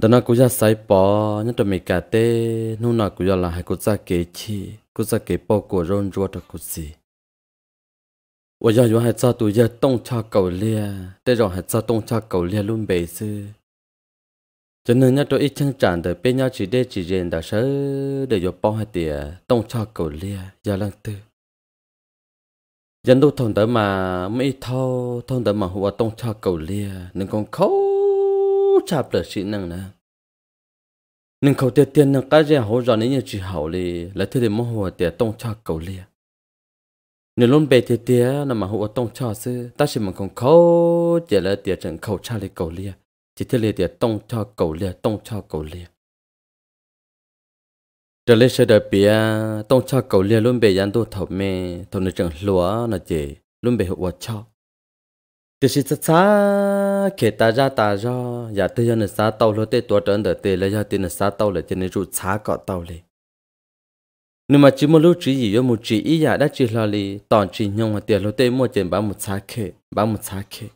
đó là cũng ra sai bỏ nhất là mình cả tê nô nó cũng ra là hai cũng ra kế chi cũng ra kế bao của rôn rùa cho cũng cho nên nhất tôi ít chân chản để bên nhau chỉ để chỉ riêng đã sớ để giúp bao hai tỉa tông cha cầu lia giờ lần tư dân tôi thôn tới mà mấy thâu thôn tới mà hùa tông cha cầu lia nên còn khâu chapla si nang na nâng khẩu tiệt tiền nâng cái gì hỗ trợ nên như chỉ hậu li là thứ để mua hồ tiền tông cho cầu li nếu luôn bề tiền tiền là mà hồ tông cho sư ta chỉ mình không khâu chỉ là tiền trận khẩu cha li cầu li chỉ thứ li tiền tông cho cầu li tông cho cầu li trở lên sẽ đợi bia tông cho cầu li luôn bề gian tu thầu mê thầu nơi trận lúa là chỉ luôn bề hồ cho thì chỉ sát sát kể ta ra ta ra dạ, giờ tôi giờ nước sát tàu rồi tê tuột trở đợt tê lấy giờ tôi nước sát tàu rồi cho nên rút sát cọ tàu liền nhưng mà chỉ một lúc chỉ gì yo một chỉ ý giả dạ, đã chỉ lo li tòn chỉ nhung hoặc tiền lúc tê mua tiền bán một sát kệ bán một sát kệ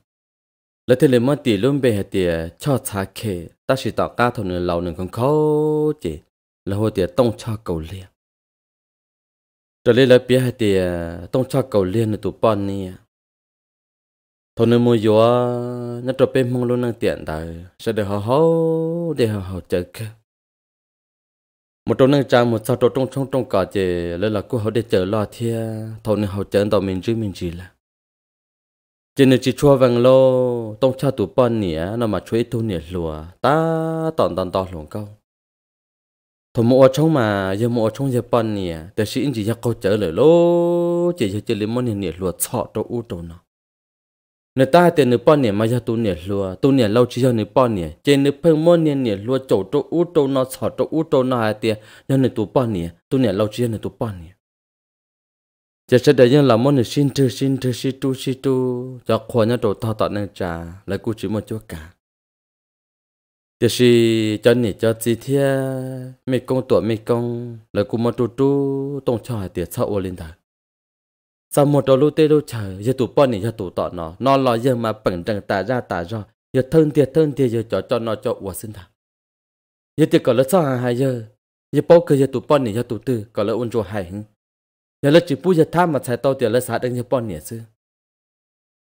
lúc tôi lấy mua tiền luôn về hết tiền cho sát kệ ta chỉ tạo ca thằng người lâu nữa còn khó chỉ là hồi tiền tông cho cầu liền rồi lấy là bia hết tiền tông cho cầu liền là tụ bọn nè thôn nên mua gió nó cho bên mong luôn năng tiền tại sẽ để họ hấu để họ họ chơi kia một trong năng trang một sao trong trong trong trong cả chế lấy là cô họ để chờ lo thia thôn nên họ chờ tàu mình chứ mình chỉ là trên nên chỉ chua vàng lô tông cha tụ bò nỉa nó mà chuối tu nỉa lùa ta tòn tòn tòn luôn câu thôi mua trong mà giờ mua trong giờ bò nỉa để xin chỉ giờ câu chờ lời lô chỉ giờ chỉ lấy món nỉa lùa sọ trâu u trâu nó nửa ta tiền nửa bọn nè mà giờ tu nè lúa tu nè lâu chỉ cho nửa bọn nè trên nửa phơi môn nè nè lúa chỗ chỗ út chỗ nó sọ chỗ út chỗ nó hai tiền nhân nửa tu bọn nè tu nè lâu chỉ cho nửa tu bọn nè giờ sẽ để nhân làm món nửa xin thư xin thư xin tu xin tu cho khoa nhân đồ thao tạo nên trà lại cú chỉ một chỗ cả giờ si cho nè cho gì thế mấy công tuổi mấy công lại cú mà tu tu tông cho hai tiền sau ô lên đời sau một trò lô tê đô chờ giờ tụ bọn này giờ tụ tọ nó nó lo giờ mà bẩn trần tà ra tà ra giờ thân tiệt thân tiệt giờ cho cho nó cho ủa xin thà giờ tiệt có lỡ sao hàng hai giờ giờ bao cơ giờ tụ bọn này giờ tụ tư có lỡ ôn chỗ hài hứng giờ lỡ chỉ bu giờ tham mà xài tàu tiệt lỡ sát đang giờ bọn này xưa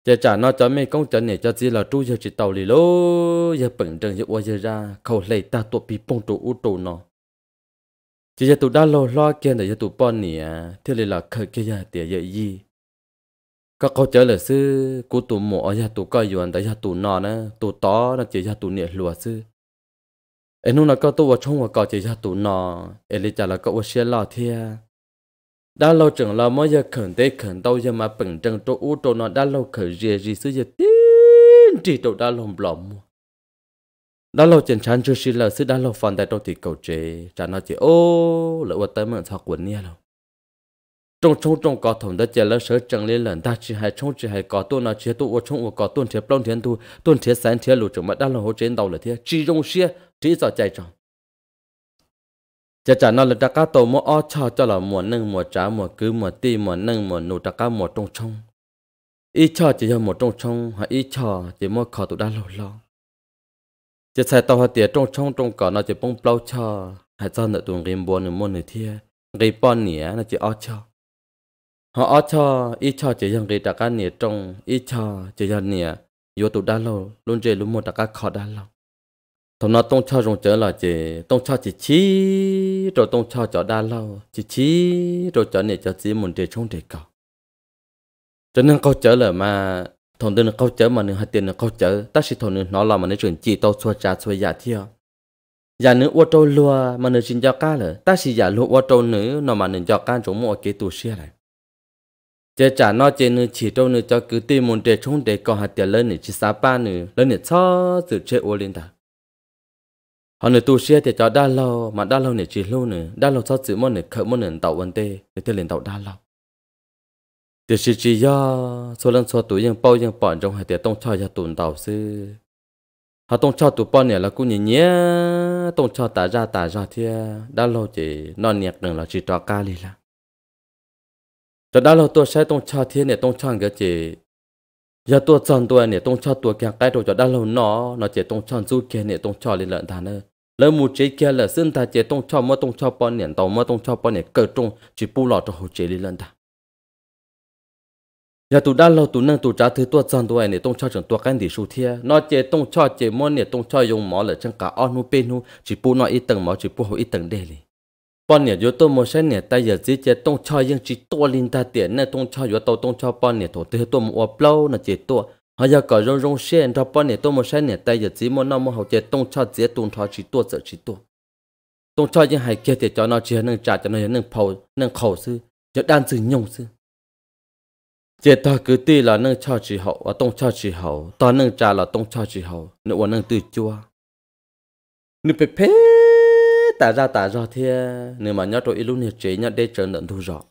giờ trả nó cho mấy công trần này cho gì là tru giờ chỉ tàu lì lô giờ bẩn trần giờ ủa giờ ra khẩu lấy ta tụ bị bông trụ u trụ nó chỉ giờ tụ đã lo lo kia để giờ tụ bọn nè thế là khởi kia giờ tiền giờ gì các cô chơi là sư cú tụi mỏ giờ tụi coi yuan để giờ tụ nọ nè tụ to là chỉ giờ tụi nè lùa sư em lúc là có tụi vợ trong và có chỉ giờ tụi nọ em lấy trả là có vợ xe lo thia đã lâu chừng là mới giờ khẩn tế khẩn đâu giờ mà bình trăng chỗ u chỗ nọ đã lâu khởi rìa gì sư giờ tin chỉ tụi đã lồng lỏng đó lâu chân chán chưa xin là sư đã lâu phần đại đô thì cầu chế chả nói chỉ ô lỡ vật tới mượn thọ quần nha lâu trong trong trong có thầm đất chả lỡ sớ chẳng lên lần ta chỉ hay trong chỉ hay có tuôn nào chế tu ở trong ô có tuôn chế plong thiên tu tuôn chế sáng chế lụt chúng mà đã lâu hỗ chế đầu là thế chỉ dùng xe chỉ giờ chạy trong chả chả nói là ta cá tàu mua o cho cho là mua nâng mua trả mua cứ mua ti mua nâng mua nụ ta cá mua trong trong ít cho chỉ cho một trong trong hay ít cho chỉ mua khó tụ đã lâu lâu trong trong nó จะใช้ตัวเตียจงช่องจงก่อนเราจะป้องเปล่าชอหายใจหนึ่งตัวเรียนบัวหนึ่งมนหนึ่งเทียเรียป้อนเหนียเราจะอ้อชอ họ ở cho ít cho chỉ rằng để đặc cái nĩa trong ít cho chỉ rằng nĩa vô tụ đa lâu luôn chơi luôn một đặc cái khó đa lâu thằng nó tông cho rồng chớ là chỉ tông cho chỉ chi rồi tông cho cho đa lâu chỉ chi rồi cho nĩa cho chỉ một để trong để cầu cho nên câu chớ là mà thằng đứa nó câu chớ mà nó hạt tiền nó câu chớ, ta sẽ thằng nó là mà nó chuyển chỉ tao xua trả xua giả thiệt giả nữ ô tô lùa mà nó xin cho cá lỡ ta chỉ giả lùa ô tô nữ nó mà nữ cho cá chúng mua cái tù xe này chế trả nó chế nữ chỉ trâu nữ cho cứ tìm một đề chống để có hạt tiền lớn nữ chỉ sáu ba nữ lớn nữ cho từ chế ô linh ta họ nữ tù xe thì cho đa lâu mà đa lâu nữ chỉ lâu nữ đa lâu cho chữ món nữ khởi món nữ tàu vấn đề để tiền lên tàu đa lâu thì chỉ chỉ ya số bao số tuổi ยัง bao ยัง bọn trong hai tiệt tông cho ya tụn đầu sư họ tông cho tụi bọn này là cũng nhỉ nhé tông cho tả ra tả ra thì đã lâu chỉ non nhẹ đừng là chỉ trò ca đi là cho đã lâu tôi sẽ tông cho thiên này tông cho cái chỉ giờ tôi chọn tôi này tông cho tôi càng cái đồ cho đã lâu nọ, nó chỉ tông chọn du kè này tông cho lên lợn thằng nữa lỡ mù chế kè là xưng ta chỉ tông cho mơ tông cho bọn này tàu mơ tông cho bọn này cờ trung chỉ bu lọ cho hồ chế lên lợn thằng giờ tụ đã lâu tụ nâng tụ trả thứ tua dần tuổi này tông cho chẳng tua cái gì số thiê nó chế tông cho chế môn này tông cho dùng máu là chẳng cả ăn nu bên nu chỉ bu nó ít tầng máu chỉ bu hậu ít tầng đây li bọn này vừa tôi mua xe này tay giờ chỉ chế tông cho nhưng chỉ tua linh ta tiền này tông cho vừa tàu tông cho bọn này thổ thứ tôi mua lâu là chế tua họ giờ có rong rong xe cho bọn này tôi mua xe này tay giờ chỉ môn nó mua hậu chế tông cho chế tông cho chỉ tua giờ chỉ tua tông cho nhưng hay kia thì cho nó chỉ nâng trả cho nó nâng phầu nâng khẩu sư cho đan sư nhung sư chế ta cứ ti là nâng cho chỉ hậu và tông cho chỉ hậu ta nâng trà là tông cho chỉ hậu nếu và nâng từ chua nếu phải bé tả ra tả ra thì nếu mà nhớ tôi ít lúc nhiệt chế nhớ để chờ đợi thu rõ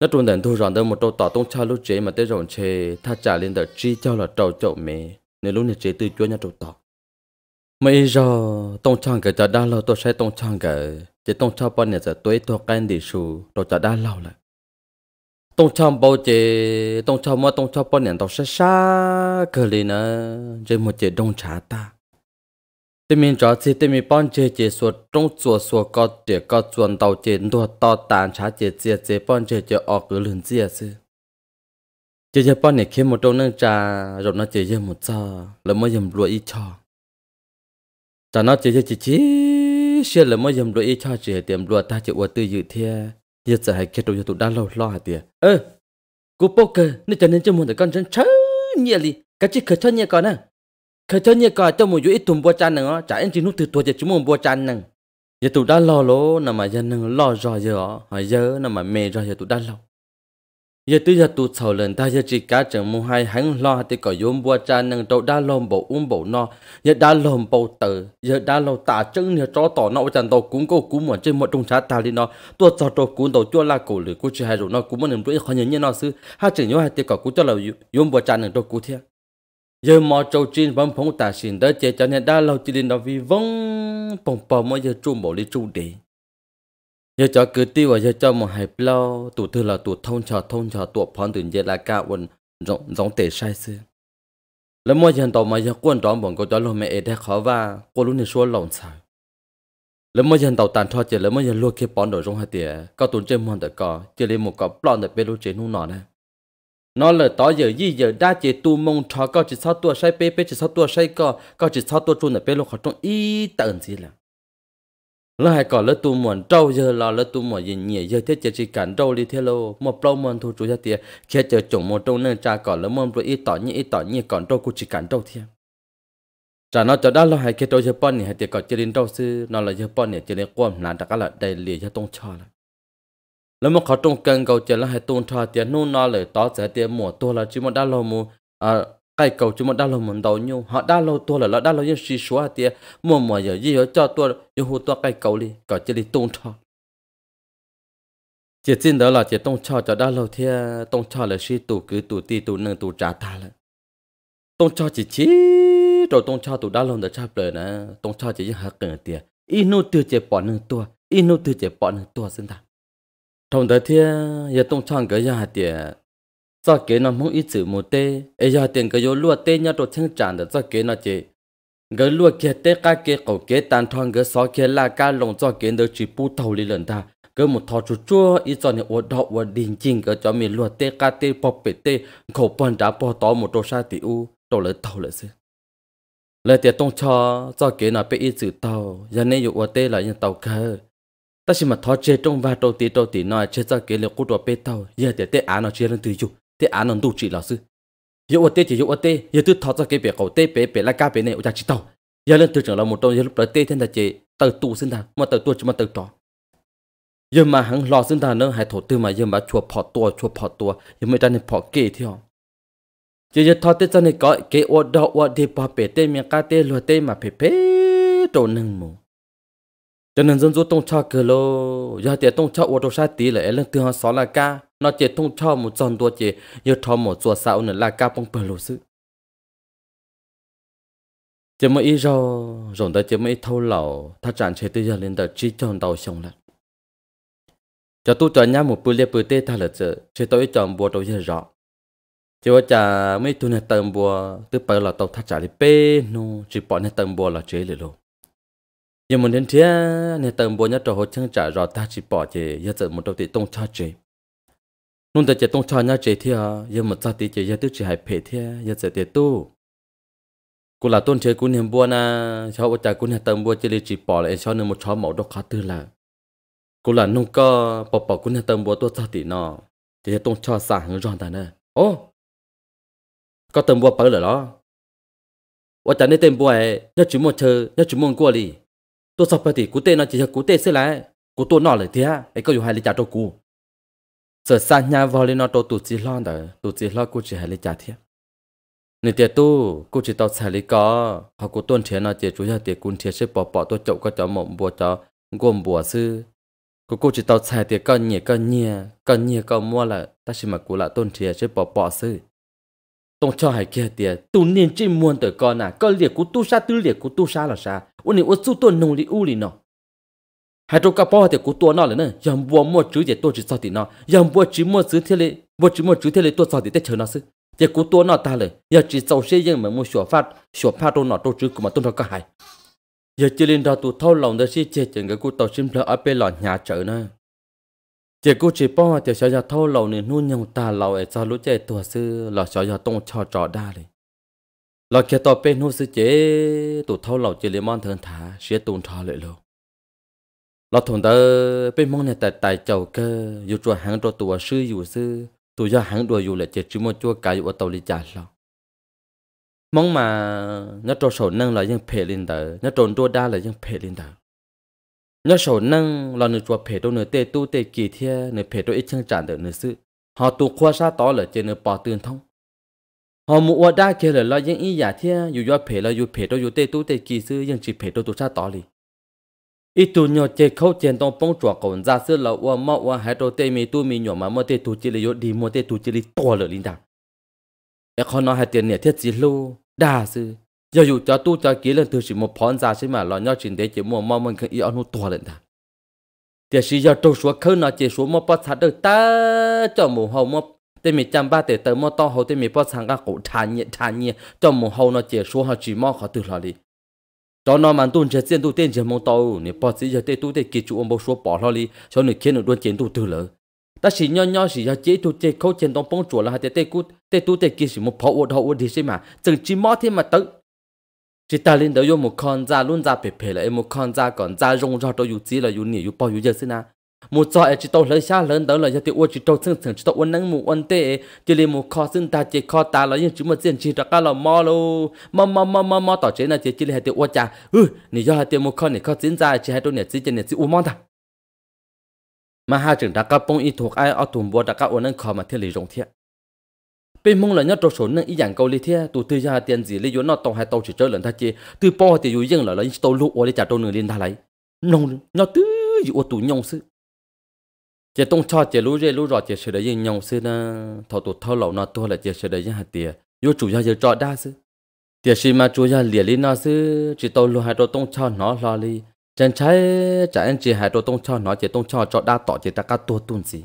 nhớ tôi đợi thu rõ đâu một trâu tỏ tông cho lúc chế mà tới rộn chế ta trả lên đợi chi cho là trâu trậu mẹ nếu lúc nhiệt chế từ chua nhớ trâu tỏ mấy giờ tông chăng cái trả đa lâu tôi sẽ tông chăng cái chỉ tông cho bọn nhà giờ tuổi tôi quen đi xù tôi trả đa lâu lại tông chăm bao chế tông chăm mà tông chăm bao niệm tao sa sa cơ li nè chỉ một chế đông trà ta tên mình cho chế tên mình bọn chế chế số trung chùa số có chế có chuẩn tàu chế đua to tàn trà chế chế chế bọn chế chế ở cứ lần chế chứ chế chế bọn này khi một trong nâng trà rồi nó chế chế một giờ là mới dùng lụa ít cho trà nó chế chế chỉ chỉ xe là mới dùng lụa ít cho chế tiệm lụa ta chế ua tư dự thiệt giờ sẽ hãy kết đồ tụ đã lâu lo hả tìa ơ cú bố cơ nên cho nên cho muốn con chân chớ nhẹ đi cái chỉ khởi cho nhẹ con à khởi cho nhẹ con cho muốn dụ ít tụm bùa chan nữa chả anh chỉ nút từ tuổi giờ chúng muốn bùa chan nè giờ tụi đã lo lố nằm mà giờ nè lo rồi giờ hỏi giờ nằm mà mê rồi giờ tụi đã lâu giờ tư giờ tụt sầu lần ta giờ chỉ cá chẳng mua hai hắn lo thì có yếm bùa cha nâng đầu đã lồng bầu uống bầu no giờ đã lồng bầu tử giờ đã lồng tả chân nhờ cho tỏ nọ chẳng tàu cũng cô cũng muốn trên một trung xã ta đi nó tuột cho tàu cũng đầu chua la cổ lưỡi cô chơi hai rồi nó cũng một làm đuổi khó nhớ nhớ nó sư hai chẳng nhớ hai thì có cũng cho là yếm bùa cha nâng đầu cũng thiệt giờ mò châu chín vẫn phóng tả xin đỡ chơi cho nên đã lâu chỉ đi nó vì vong bồng bồng mới giờ trung bộ đi trung đi giờ cho cứ tiêu và giờ cho một hai plo tụ thư là tụ thông trò thông trò tụ phòn từ giờ là cả quần rộng rộng tệ sai xưa lần mua hiện tàu mà giờ quân tròn bọn có cho lo mẹ để khó và quân luôn thì xua lòng sao lần mua hiện tàu tàn thoa chỉ lần mua hiện luôn khi bọn đồ rong hai tiệt, có tụn trên mòn được có chỉ lấy một cặp plo được bên luôn chế nung nọ này nó là tỏ giờ gì giờ đã chế tu mong trò có chỉ sáu tuổi, sai pe pe chỉ sáu tuổi, sai co có chỉ sáu tuổi chun được bên luôn khó trong ít tận gì là lo hay còn lỡ tu muộn trâu giờ lo lỡ tu muộn gì nhỉ giờ thế chỉ cản trâu đi theo lô một trâu muộn thu chủ gia tiền khi chờ chủng một trâu nên cha còn lỡ muộn rồi ít tỏ nhỉ ít tỏ nhỉ còn trâu cũng chỉ cản trâu thêm trả nó cho đã lo hay khi trâu giờ pon nhỉ thì tiền còn chơi đến trâu sư nó là giờ pon nhỉ chơi đến quan là đã cả là đầy lìa cho tông cho là lỡ mà khó trung cần cầu chơi là hay tông cho tiền nô nó lời tỏ sẽ tiền mùa tua là chỉ một đã lo mù à cái cầu chúng mình đã lòng mình đầu nhau họ đã lâu tôi là nó đau lòng như suy xóa tiệt mua mua giờ gì họ cho tôi yêu hồ tôi cái cầu đi có chỉ đi tung cho chỉ xin đó là chỉ tung cho cho đã lâu thì tung cho là xì tụ cứ tụ ti tụ nâng tụ trả ta là tung cho chỉ chỉ rồi tung cho tụ đã lâu để cha bể nè tung cho chỉ như hạt cần tiệt inu tự chế bỏ nâng tua inu tự chế bỏ nâng tua xin ta trong đó thì giờ tung cho cái gì tiệt cho kế nó mong ít chữ một tê ấy giờ tiền cái vô lúa tê nhau đồ chân tràn được cho kế nó chị cái lúa kia tê cả kia cầu kế tàn thoáng cái xó kia là cá lồng cho kế được chỉ bu tàu lý lần ta cái một thò chú chua ít cho nhiều đậu và đình chinh cái cho mình lúa tê cả tê bọc bể tê khẩu bần đá bò to một đồ sa tỷ u đồ lỡ tàu lỡ xí lời tiệt tông cho do kế nó bị ít chữ tàu giờ nên dụ tê là những tàu khơi ta chỉ mà thọ chế trong và đầu tí đầu tí nói chế cho kế liệu cút vào bê tàu giờ tiệt tê á nó chế lên từ dục tê án nó đủ chỉ là sư yêu ở tê chỉ yêu ở tê giờ tôi thọ cho cái bể cầu tê bể bể là cá bể này ở chỉ tàu giờ lên tôi trường là một trong giờ lúc đó tê thiên là chế tự tu sinh đàn mà tự tu chỉ mà tự trò giờ mà hắn lo sinh đàn nữa hay thổ tư mà giờ mà chùa phò tua chùa phò tua giờ mới ra nên phò kê theo chỉ giờ giờ thọ tê cho nên có cái ô đỏ ô đi bà bể tê miệng cá tê lúa tê mà phê phê trộn nâng mù cho nên dân du tông cho cửa lô giờ tiệt tông cho ô đồ sa tí là lên từ họ xóa là ca nó chỉ thông cho một giòn tua chỉ như cho một chùa sao nữa là cao bông bờ lũ sự chỉ mới ít rồi đó chỉ mới thâu lẩu ta chẳng chế tư giờ lên đợt chỉ chọn tàu sông lại cho tu cho nhau một bữa lê bữa tê tha là sự chế tôi chọn bùa đầu giờ rõ chỉ có chả mới tu này tầm bùa từ bờ là tàu thắt chặn đi bê nu chỉ bỏ này tầm bùa là chế lệ luôn nhưng mà đến thế này tầm bùa nhất trò hồ chân trả rõ ta chỉ bỏ chế giờ giờ một đầu tỷ tông cha chế nun ta chỉ tông cha nhá chế thia giờ một cha tí chế giờ tức chỉ hại phê thia giờ sẽ tiệt tu Cú là tôn chế cô niệm bua na cháu bà cha cô nhà tâm bua chỉ lấy chỉ bỏ lại cháu nên một cháu mẫu đó khá tư là Cú là nung cơ bỏ bỏ cô nhà tâm bua tôi oh! cha tí nọ, chỉ tông cha xa hướng ròn ta nè ô có tâm bua bỡ rồi đó và chẳng nên tâm bua ấy nhớ chú một chờ nhớ chú một qua đi tôi sắp phải thì cú tê nó chỉ cho cú tê xí lại cú tôi nọ lại thia ấy có dù hai lý trả cho cú sợ xa nhà vào lên nó tổ tụ chỉ lo đó tụt chỉ lo cô chỉ hay lấy trả thiệt nửa tiệt tu cô chỉ tao xài lấy có họ cô tuân thiệt nó chỉ chú ra tiệt cún thiệt sẽ bỏ bỏ tôi chậu có cháu mộng bùa cháu gồm bùa sư cô cô chỉ tao xài tiệt có nhẹ có nhẹ có nhẹ có mua là ta chỉ mà cô là tuân thiệt sẽ bỏ bỏ sư tông cho kia tiệt tu niên chỉ muôn tới con à có liệt cú tu sa tư liệt cú tu sa là sa ôn này ôn tu tuân nông li u li nó hai trâu cá bao thì cú tua nó là nè yam bua mua chữ gì tôi chỉ sao thì nó yam bua chỉ mua chữ thế lệ bua chỉ mua chữ thế lệ tôi sao thì tết chờ nó xứ để cú tua nó ta lệ giờ chỉ sau xe riêng mà mua sửa phát sửa phát trâu nó trâu chữ của mà tôi đâu có hại giờ chỉ lên ra tụ thâu lòng đó xí chơi chừng cái cú tàu sim lỡ ở bên lò nhà chợ nè để cú chỉ bao thì sợ giờ thâu lòng nên nuôi nhau ta lòng ấy sao lúc chơi tua xứ là sợ giờ tông cho trò đa lệ là kia bên hô xứ chế tụ thâu lòng chỉ lấy món thường thả xé tụng trò lệ lâu lo thùng tớ bên mong nhà tại tại châu cơ dù chùa hàng cho tùa sư dù sư tùa do hàng đồ dù là chết chứ một chùa cả dù ở tàu đi trả lo mong mà nhớ trò sổ nâng là dân phê lên tớ nhớ trồn đua đa là dân phê lên tớ nhớ sổ nâng, là nửa chùa phê đồ nửa tê tu tê kỳ thia nửa phê đồ ít chân tràn được nửa sư họ tu khoa sa to là trên nửa bỏ tương thông họ mua đa kia là lo dân ý giả thia dù do phê là dù phê đồ dù tê tu tê kỳ sư dân chỉ phê đồ tu sa to liền ít tu nhỏ chơi khâu tiền tông phong chuột còn ra xưa là qua mau qua hai đầu tay mi tu mi nhỏ mà mua tê tu chỉ lấy đi mua tê tu chỉ lấy to lợ linh đàng em còn nói hai tiền nè thiết gì lu đa sư giờ dù cho tu cho kỹ lần thứ chỉ một phong ra xí mà lo nhau chuyện đấy chỉ mua mau mình cái ý ăn to lận đàng để sự giờ trâu xuống khâu nó chỉ xuống một bát sát được ta cho mù hầu một tê mi chăm ba tê tới mua to hầu tê mi bát sáng cả cổ thà nhẹ thà nhẹ cho mù hầu nó chỉ xuống họ chỉ mau họ tự lo đi cho nó mà tuân chết tiền tu tiền chỉ mong tàu nè bỏ chỉ giờ tiền tu tiền kỹ chủ ông bố số bỏ lo đi cho nè khiến được đuôi tiền tu từ lỡ ta chỉ nhau nhau chỉ giờ chỉ tu tiền khâu tiền đóng bông chuột là hai tiền tiền cút tiền tu tiền kỹ chỉ một phẫu ột hậu đi xem mà từng chỉ mót thêm mà tự chỉ ta lên đó vô một con da luôn da bể bể lại một con da còn da rong ra đó dù chỉ là dù nỉ dù bao dù giờ xin à một giờ chỉ tàu lấy xa lớn đó là giờ tiêu chỉ tàu sưng sưng chỉ tàu uốn nắng mù uốn tê chỉ lấy một kho sưng ta chỉ kho ta là những chúng mà diễn chỉ ra cá là mò lô mò mò mò mò mò tàu chế là chỉ chỉ hai tiêu uốn chả ừ nị do hai tiêu một kho nị kho diễn ra chỉ hai đôi nị chỉ chỉ nị chỉ uốn mò ta mà hai trường đã cá bông y thuộc ai ở thùng bò đã cá uốn nắng kho mà thiên lý rộng thiệt bên mong là nhất trong số những ý dạng câu lý thế tụ tư ra tiền gì lấy vốn nó tàu hai tàu chỉ chơi lần thay chi từ po thì dù dân là lấy tàu lụa uốn để trả tàu nửa liên ta lấy nông nó tứ dù tụ nhông sự chỉ tung cho chỉ lú rê lú rọ chỉ sửa đấy nhau xưa na thọ tụt thọ lẩu na tôi là chỉ sửa đấy hạt tiền vô chủ gia giờ trọ đa xứ tiền xin mà chủ gia liền lý na xứ chỉ tàu luôn hai đồ tung cho nó lo li chân trái chả anh chỉ hai đồ tung cho nó chỉ tung cho trọ đa tọ chỉ ta cá tua tuôn gì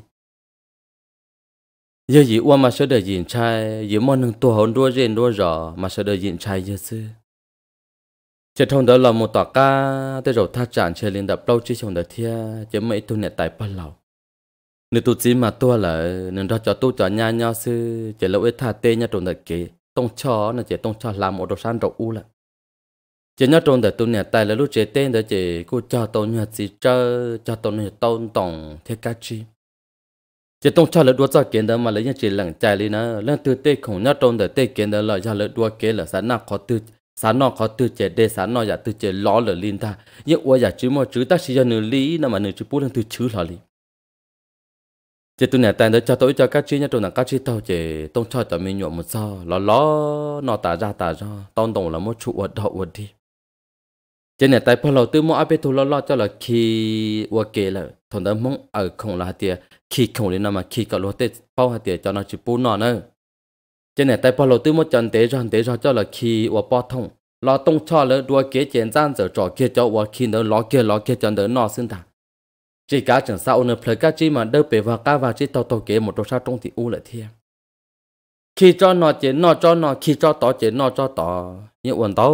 giờ gì uo mà sửa đấy nhìn trai giờ mọi nâng tua hồn đua rên đua rọ mà sửa đấy nhìn trai giờ xứ chỉ thông đó là một tòa ca tới rồi tha chản chơi liên đập lâu chỉ trong đời thia chỉ mấy tuần này tại bắt lầu nếu tụt gì mà tua là nên ra cho tôi cho nhà nhau sư chỉ lâu ít thà tê nhà trộn thật kì tông cho là chỉ tông cho làm một đồ san đồ u là chỉ nhớ trộn thật tôi nè tài là lúc chế tên đó chỉ cô cho tôi nhà gì cho cho tôi nhà tôn tổng thế cá chi chỉ tông cho là đua cho kiến đó mà lấy nhà chỉ lẳng chạy đi nữa lần từ tê khổng nhớ trộn thật tê kiến đó là cho là đua kế là sáng nào khó tư sáng nào khó tư chế đề sáng nào giả tư chế ló là linh ta nhưng ua giả chứ mà chứ ta chỉ cho nửa lý mà nửa chứ bút lên từ chứ là linh chị tôi nhà tan đó cho tôi cho các chị nhá tôi là các chị tao chị tôi cho tao mình nhuộm một sao ló ló nó tả ra tả ra tôi đồng là một trụ ở đậu ở đi chị nhà tại bao đầu tư mua áp tôi ló ló cho là khi ở kế là thằng đó mong ở không là tiệt khi không lên mà khi cả lo tết bao hạt tiệt cho nó chỉ bún nó nữa chị nhà tại bao đầu tư mua chân tế ra tế ra cho là khi ở bao thông lo tông cho là đua kế chuyện gian giờ trò kia cho ở khi nó ló kia ló kia cho nó sinh thằng chỉ cả chẳng sao nửa phải cá chi mà đỡ bể vào cá vào chỉ tàu tàu kế một đồ sao trong thì u lại thiệt khi cho nó chế nó cho nó khi cho tỏ chế nó cho tỏ như quần tàu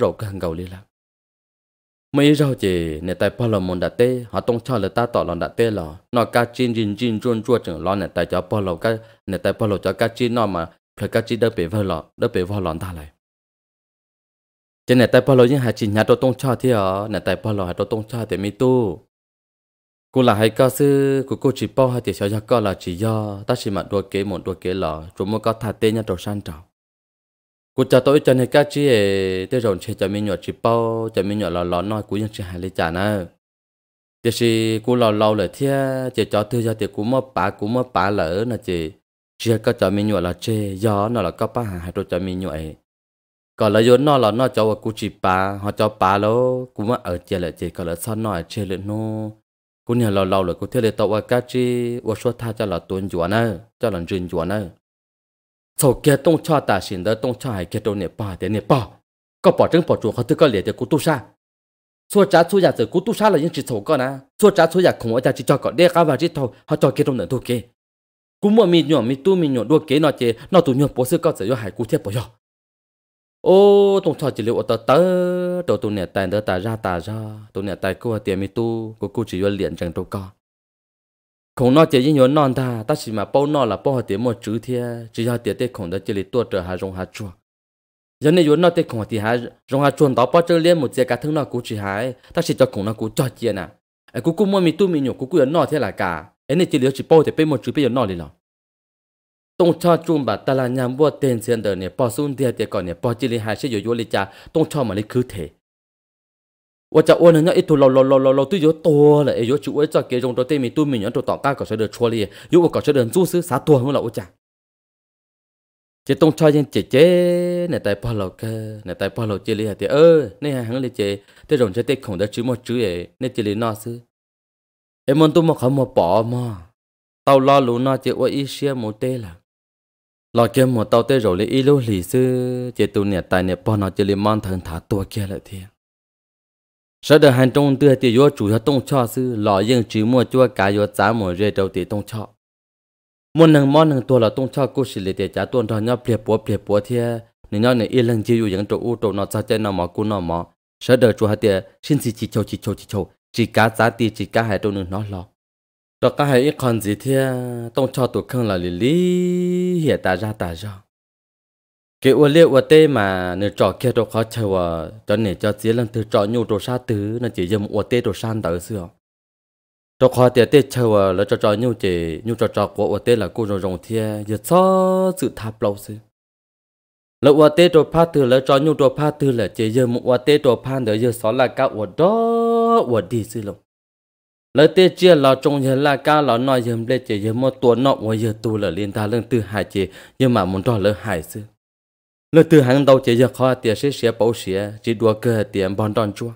rầu càng gầu đi lắm mấy rau chế nè tại bao lòng môn đã tê họ tông cho là ta tỏ lòng đã tê lò nó cá chín chín chín chuôn chua chẳng lo nè tại cho bao lòng cái nè tại bao lòng cho cá chín nó mà phải cá chi đỡ bể vào lò đỡ bể vào lòng ta lại trên nè tại bao lòng những hạt chín nhà tôi tông cho thì ở nè tại bao lòng hạt tôi tông cho thì mi tu cô là hai ca sư của cô chỉ bao hai tiếng cho con là chỉ do ta chỉ mặn đua kế một đua kế lò chúng mua có thà tê nhau trầu san trầu cô cho tôi cho hai ca chỉ để tê rộn chơi cho mình nhỏ chỉ bao cho mình nhỏ là lò nói của những chuyện hai lấy trả nè thì chỉ cô lò lâu lời thia chỉ cho tôi cho thì cô mua bà cô mua bà lỡ nè chị chỉ có cho mình nhỏ là chê do nó là có ba hai đôi cho mình nhỏ ấy còn là vốn nó là nó cho cô chỉ bà họ cho bà lô cô mua ở chơi lại chị còn là sao nói chơi lại nô cô nhà lâu lâu rồi cô thấy là tàu cá chi và số tha cho là tuần chủ nè cho là rừng chủ nè sau kia tông cho ta xin đó tông cho hai kia đâu nè ba để nè ba có bảo chứng bảo chủ, không thức có liền được cô tu sa số trả số giả từ cô tu sa là những chỉ sầu con á số trả số giả không ở nhà chỉ cho con để cá vào chỉ thâu họ cho kia đâu nè thua kia cú mua mi nhọn mi tu mi nhọn đua kế nó chế nó tu nhọn bổ sư có sử dụng hải cú thiết bảo ô tung cho chỉ liệu ở tờ tờ, đồ tụi nè tài tớ tài ra tài ra tụi nè tài cô tiền mi tu cô cô chỉ vô liền chẳng đâu có không nói chỉ nhớ non ta ta chỉ mà bao nó là bao tiền một chữ thia chỉ cho tiền tết không đó chỉ liệu tua trở hà rong hà chua giờ này nhớ nó tết không thì hà rong hà chua đó bao chơi liền một chiếc cả thứ nó cũng chỉ hái ta chỉ cho không nó cũng cho chia nè ai cũng cũng mua mi tu mi nhổ cũng cũng nó thế là cả ấy này chỉ liệu chỉ bao thì bên một chữ bây giờ nó liền rồi tông cho chung bà ta là nhằm bùa tên xe đời này bỏ xuống địa địa còn này bỏ chỉ lý hai sẽ dụ dỗ lý cha tông cho mà lý cứ thế và cha ôn nhá ít thu lâu lâu lâu lâu lâu tôi dỗ to là dỗ chủ ấy cho cái rồng đầu tiên mình tôi mình nhớ tôi tỏ ca có xe được chua liền dỗ có xe được du sứ xa tua hơn là ô cha chỉ tông cho dân chế chế này tại bao lâu cơ này tại bao lâu chỉ lý hai thì ơ này hàng lý chế thế rồng chế tết không đã chữ một chữ ấy này chỉ lý nó sứ em muốn tôi mà không mà bỏ mà tao lo lũ nó chỉ ôi ít xe mô tê là lo kia một tàu tê rồi lấy ý lô lì sư chế tu nè tài nè bọn nó chơi liền mòn thần thả tua kia lại thiệt sau đó hành trung tư thì vô chủ cho tông cho sư lò yên chỉ mua chua cá vô giá mua rê đầu thì tông cho một nâng món nâng tua là tông cho cô sĩ lệ thì trả tuôn thọ nhau ple búa ple búa thiệt nên nhau này yên lăng chỉ dùng những chỗ u chỗ nó sao chơi nó mỏ cú nó mỏ sau đó chủ hạt thì xin chỉ chỉ châu chỉ châu chỉ châu chỉ cá giá thì chỉ cá hai chỗ nữa nó lo đó cả hai ít còn gì thế tông cho tụi khăn là lì lì hiện ta ra ta ra Kể uo liệu uo tê mà nửa trò kia đâu khó chơi và cho nể cho chỉ lần từ trò nhu đồ sa tứ nó chỉ dùng uo tê đồ san tới xưa đâu khó tiệt tê chơi và là cho trò nhu chỉ nhu trò trò của uo tê là cô rồi rồng thia giờ cho sự tháp lâu xưa lỡ uo tê đồ pha từ lỡ trò nhu đồ pha từ là chỉ dùng uo tê đồ phan tới giờ xóa là cả uo đó uo đi xưa lòng lời tiết chia là trong giờ là ca là nói giờ để chỉ giờ một tuần nọ ngồi giờ tu là liên ta lên từ hải chỉ nhưng mà muốn cho lỡ hải sư lỡ từ hàng đầu chỉ giờ khó tiết sẽ sẽ bảo sẽ chỉ đua cơ tiền bọn đòn chua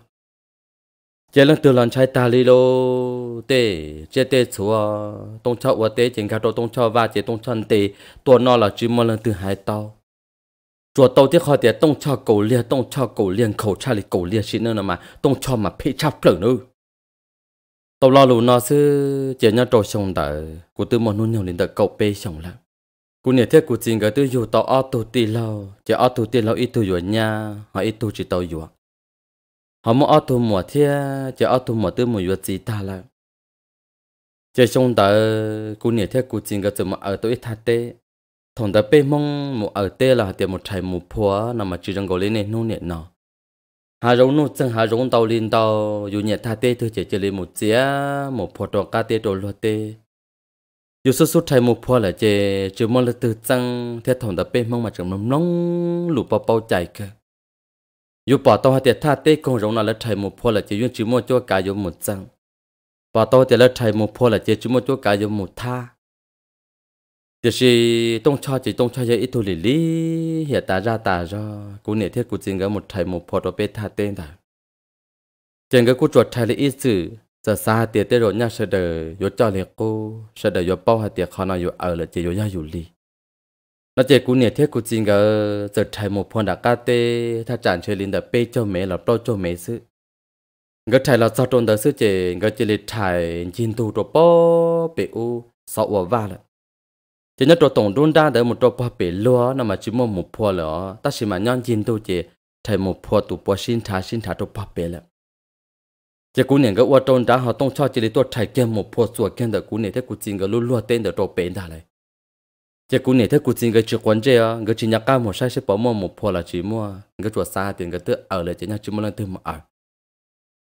chỉ lưng từ lần chạy ta li lô tê chỉ tê chúa tông cho và tê chính cả đồ tông cho và chỉ tông chân tê tuần nọ là chỉ một lần từ hải tàu chùa tàu tiếc khó tiết tông cho cổ lia tông cho cổ liền khẩu cha li cổ lia xí nữa mà tông cho mà phê chắp phở nữa tàu lo lù nó sư chỉ nhau trò sông đỡ của tư mòn nôn nhau đến đỡ cậu bê sông lắm cụ nhiệt thiết của chính cái tư dù tàu ô tô tì lâu chỉ ô tô tì lâu ít tu dù nha họ ít tu chỉ tàu dù họ mua ô tô mùa thiết chỉ ô tô mùa tư mùa dù gì ta là chỉ sông đỡ cụ nhiệt thiết của chính cái tư mà ở tôi ít thắt tê thằng đỡ bê mong mùa ở tê là tiền một trái mùa phua nằm ở trường rằng gọi lên nên nôn nhiệt nào hà rong nô chân hà rong tàu liền tàu dù nhẹ tha tê thôi chỉ chỉ lên một chia một phò tròn ca tê đồ lo tê dù số số thay một phò là chê chứ mong là từ chân theo thòng tập bê mong mà chẳng nóng nóng lụp bao bao chạy cả, dù bỏ tàu hà tê tha tê con rong nào là thay một phò là chê, duyên chỉ mong cho cả dù một chân bỏ tàu tê là thay một phò là chơi chỉ mong cho cả dù một tha giờ chỉ tông cho chỉ tông cho giờ ít thôi lì hiện ta ra ta ra cú nể thiết cú chính cái một thầy một phật ở bên ta tên ta trên cái cú chuột thầy là ít chữ giờ xa tiệt tiệt rồi nha sẽ đời yo cho lì cô sẽ đời yo bao hạt tiệt khó nào yo ở là chỉ yo ya yo lì nó chỉ cú nể thiết cú chính cái giờ thầy một phật đã cá tê thà chán chơi linh đã bê cho mẹ là bao cho mẹ sự người thầy là sao trốn tới sự chỉ người chỉ lì thầy nhìn tu rồi bao bê u sợ vào va chỉ nhớ trò tổng đun đa để một trò bò bể lúa nó mà chỉ mua một phua lỡ ta chỉ mà nhon chín đâu chị thầy một phua tụ bò xin thả xin thả trò bò bể lẹ. chỉ cú nè cái qua trôn đá họ tông cho chỉ để tổ thầy kia một phua sủa kia để cú nè thế cú chín cái lúa lúa tên để trò bể đa này chỉ cú nè thế cú chín cái chỉ quan chơi á cái chỉ nhắc cao một sai sẽ bỏ mua một phua là chỉ mua cái chuột xa tiền cái tự ở lại chỉ nhắc chỉ mua lên từ mà ở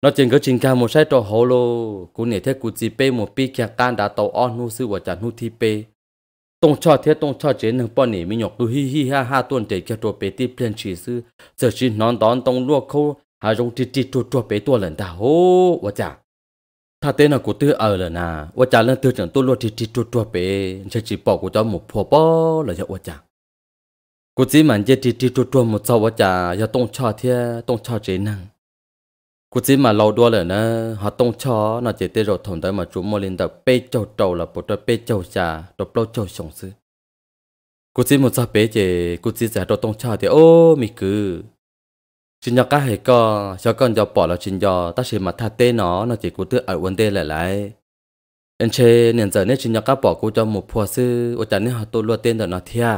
nó chỉ có chính cao một sai trò hồ lô cú nè thế cú chỉ bê một pi kia can đã tàu on nu sư và chả nu thi bê ตรงชอเทตรงชอเจนหนึ่งป้อนนี่มีหยกดูฮิฮิฮ่าฮ่าต้นเจ็ดแ่ตัวเปตีเปลี่ยนชีซื้อเสือชินนอนตอนตรงลวกเขาหาจงติดติดตัวตัวเปตัวเหลินตาโหว่าจ่าถ้าเต้นกูตื้อเออเลยนะว่าจ่าเรื่องตื้อจังตัวลวกติดติดตัวตัวเปฉัจีปอกกูจะหมดพอป้อเลยจะว่าจ่ากูจีมันจะจิติตัวตัวหมดเจ้าว่าจ่าอย่าตรงชอเทตรงชอเจนหนึ่ง cú chỉ mà lâu đua là nè họ tung chó nó chỉ tiêu rồi tới mà chú mua lên tập bê châu trầu là bộ trai bê châu trà tập lâu châu sống sư cú chỉ một sao bê chỉ cú chỉ giả đồ tung chó thì ô mì cứ xin cho các hệ co cho con cho bỏ là xin cho ta sẽ mà tha tê nó nó chỉ cú tự ở vấn đề lại lại anh chê nên giờ nên xin cho các bỏ cú cho một phù sư ô chả nên họ tôi luôn tên là nó thia